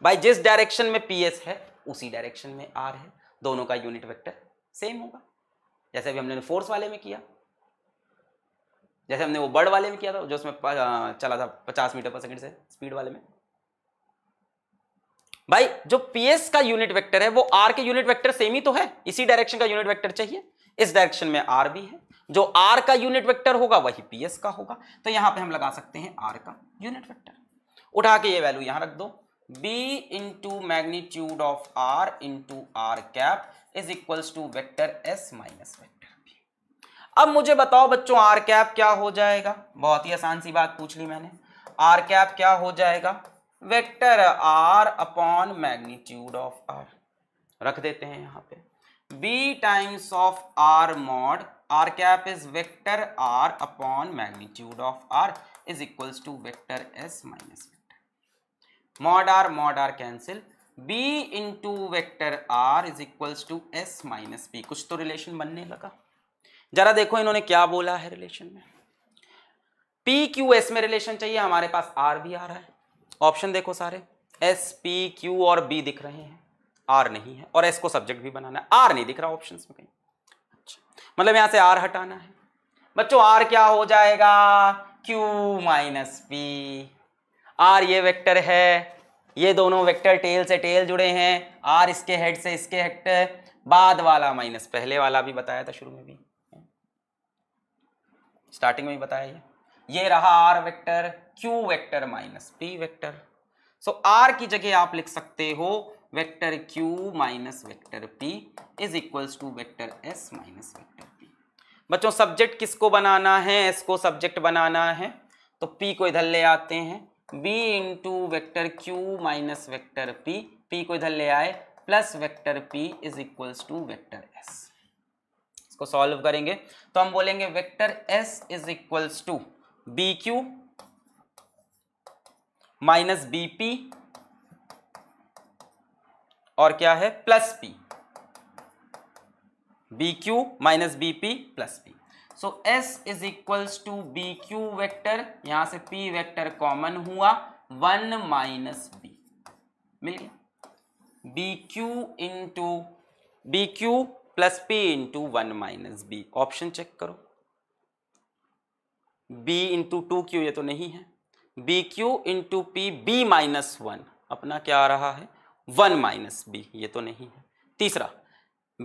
Speaker 1: भाई जिस डायरेक्शन में पी एस है उसी डायरेक्शन में आर है दोनों का यूनिट वेक्टर सेम होगा जैसे अभी हमने फोर्स वाले में किया जैसे हमने वो बर्ड वाले में किया था जो उसमें चला था पचास मीटर पर सेकंड से स्पीड वाले में भाई जो पीएस का यूनिट वेक्टर है वो आर के यूनिट वेक्टर सेम ही तो है इसी डायरेक्शन का यूनिट वेक्टर चाहिए इस डायरेक्शन में आर भी है जो आर का यूनिट वेक्टर होगा वही पी एस का होगा तो यहां पे हम लगा सकते हैं आर का यूनिट वेक्टर उठा के ये वैल्यू यहां रख दो B into magnitude of R into R cap is equals to vector S minus vector p अब मुझे बताओ बच्चों आर कैप क्या हो जाएगा बहुत ही आसान सी बात पूछ ली मैंने आर कैप क्या हो जाएगा vector are upon magnitude of R रख देते हैं यहां पे B times of R mod R cap is vector are upon magnitude of R is equals to vector S minus vector mod r mod r cancel b into vector r is equals to s minus b कुछ तो रिलेशन बनने लगा जरा देखो इन्होंने क्या बोला है रिलेशन में p q s में रिलेशन चाहिए हमारे पास r भी आ रहा है ऑप्शन देखो सारे s p q और b दिख रहे हैं r नहीं है और s को सब्जेक्ट भी बनाना है आर नहीं दिख रहा ऑप्शन में कहीं मतलब यहां से आर हटाना है बच्चों आर क्या हो जाएगा क्यू माइनस पी आर ये वेक्टर है ये दोनों वेक्टर टेल से टेल जुड़े हैं आर इसके हेड से इसके हेड बाद वाला माइनस पहले वाला भी बताया था शुरू में भी स्टार्टिंग में भी बताया ये ये रहा R vector Q vector minus P vector so R की जगह आप लिख सकते हो vector Q minus vector P is equals to vector S minus vector बच्चों सब्जेक्ट किसको बनाना है एस को सब्जेक्ट बनाना है तो पी को इधर ले आते हैं B into vector Q minus vector P P को इधर ले आए plus vector P is equals to vector S इसको सॉल्व करेंगे तो हम बोलेंगे vector S is equals to B Q minus B P और क्या है plus P B Q minus B P plus P so S is equals to B Q vector यहां से पी वैक्टर कॉमन हुआ वन माइनस बी मिल गया B Q into B Q plus P into one minus B option check करो बी इंटू टू क्यू ये तो नहीं है B Q into P B minus one अपना क्या आ रहा है वन माइनस बी ये तो नहीं है तीसरा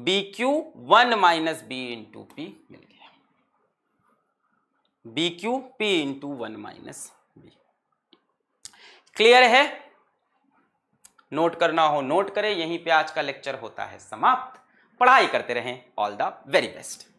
Speaker 1: B Q one minus B into P मिल गया B Q P into one minus B clear है नोट करना हो नोट करें यहीं पे आज का लेक्चर होता है समाप्त पढ़ाई करते रहें ऑल द वेरी बेस्ट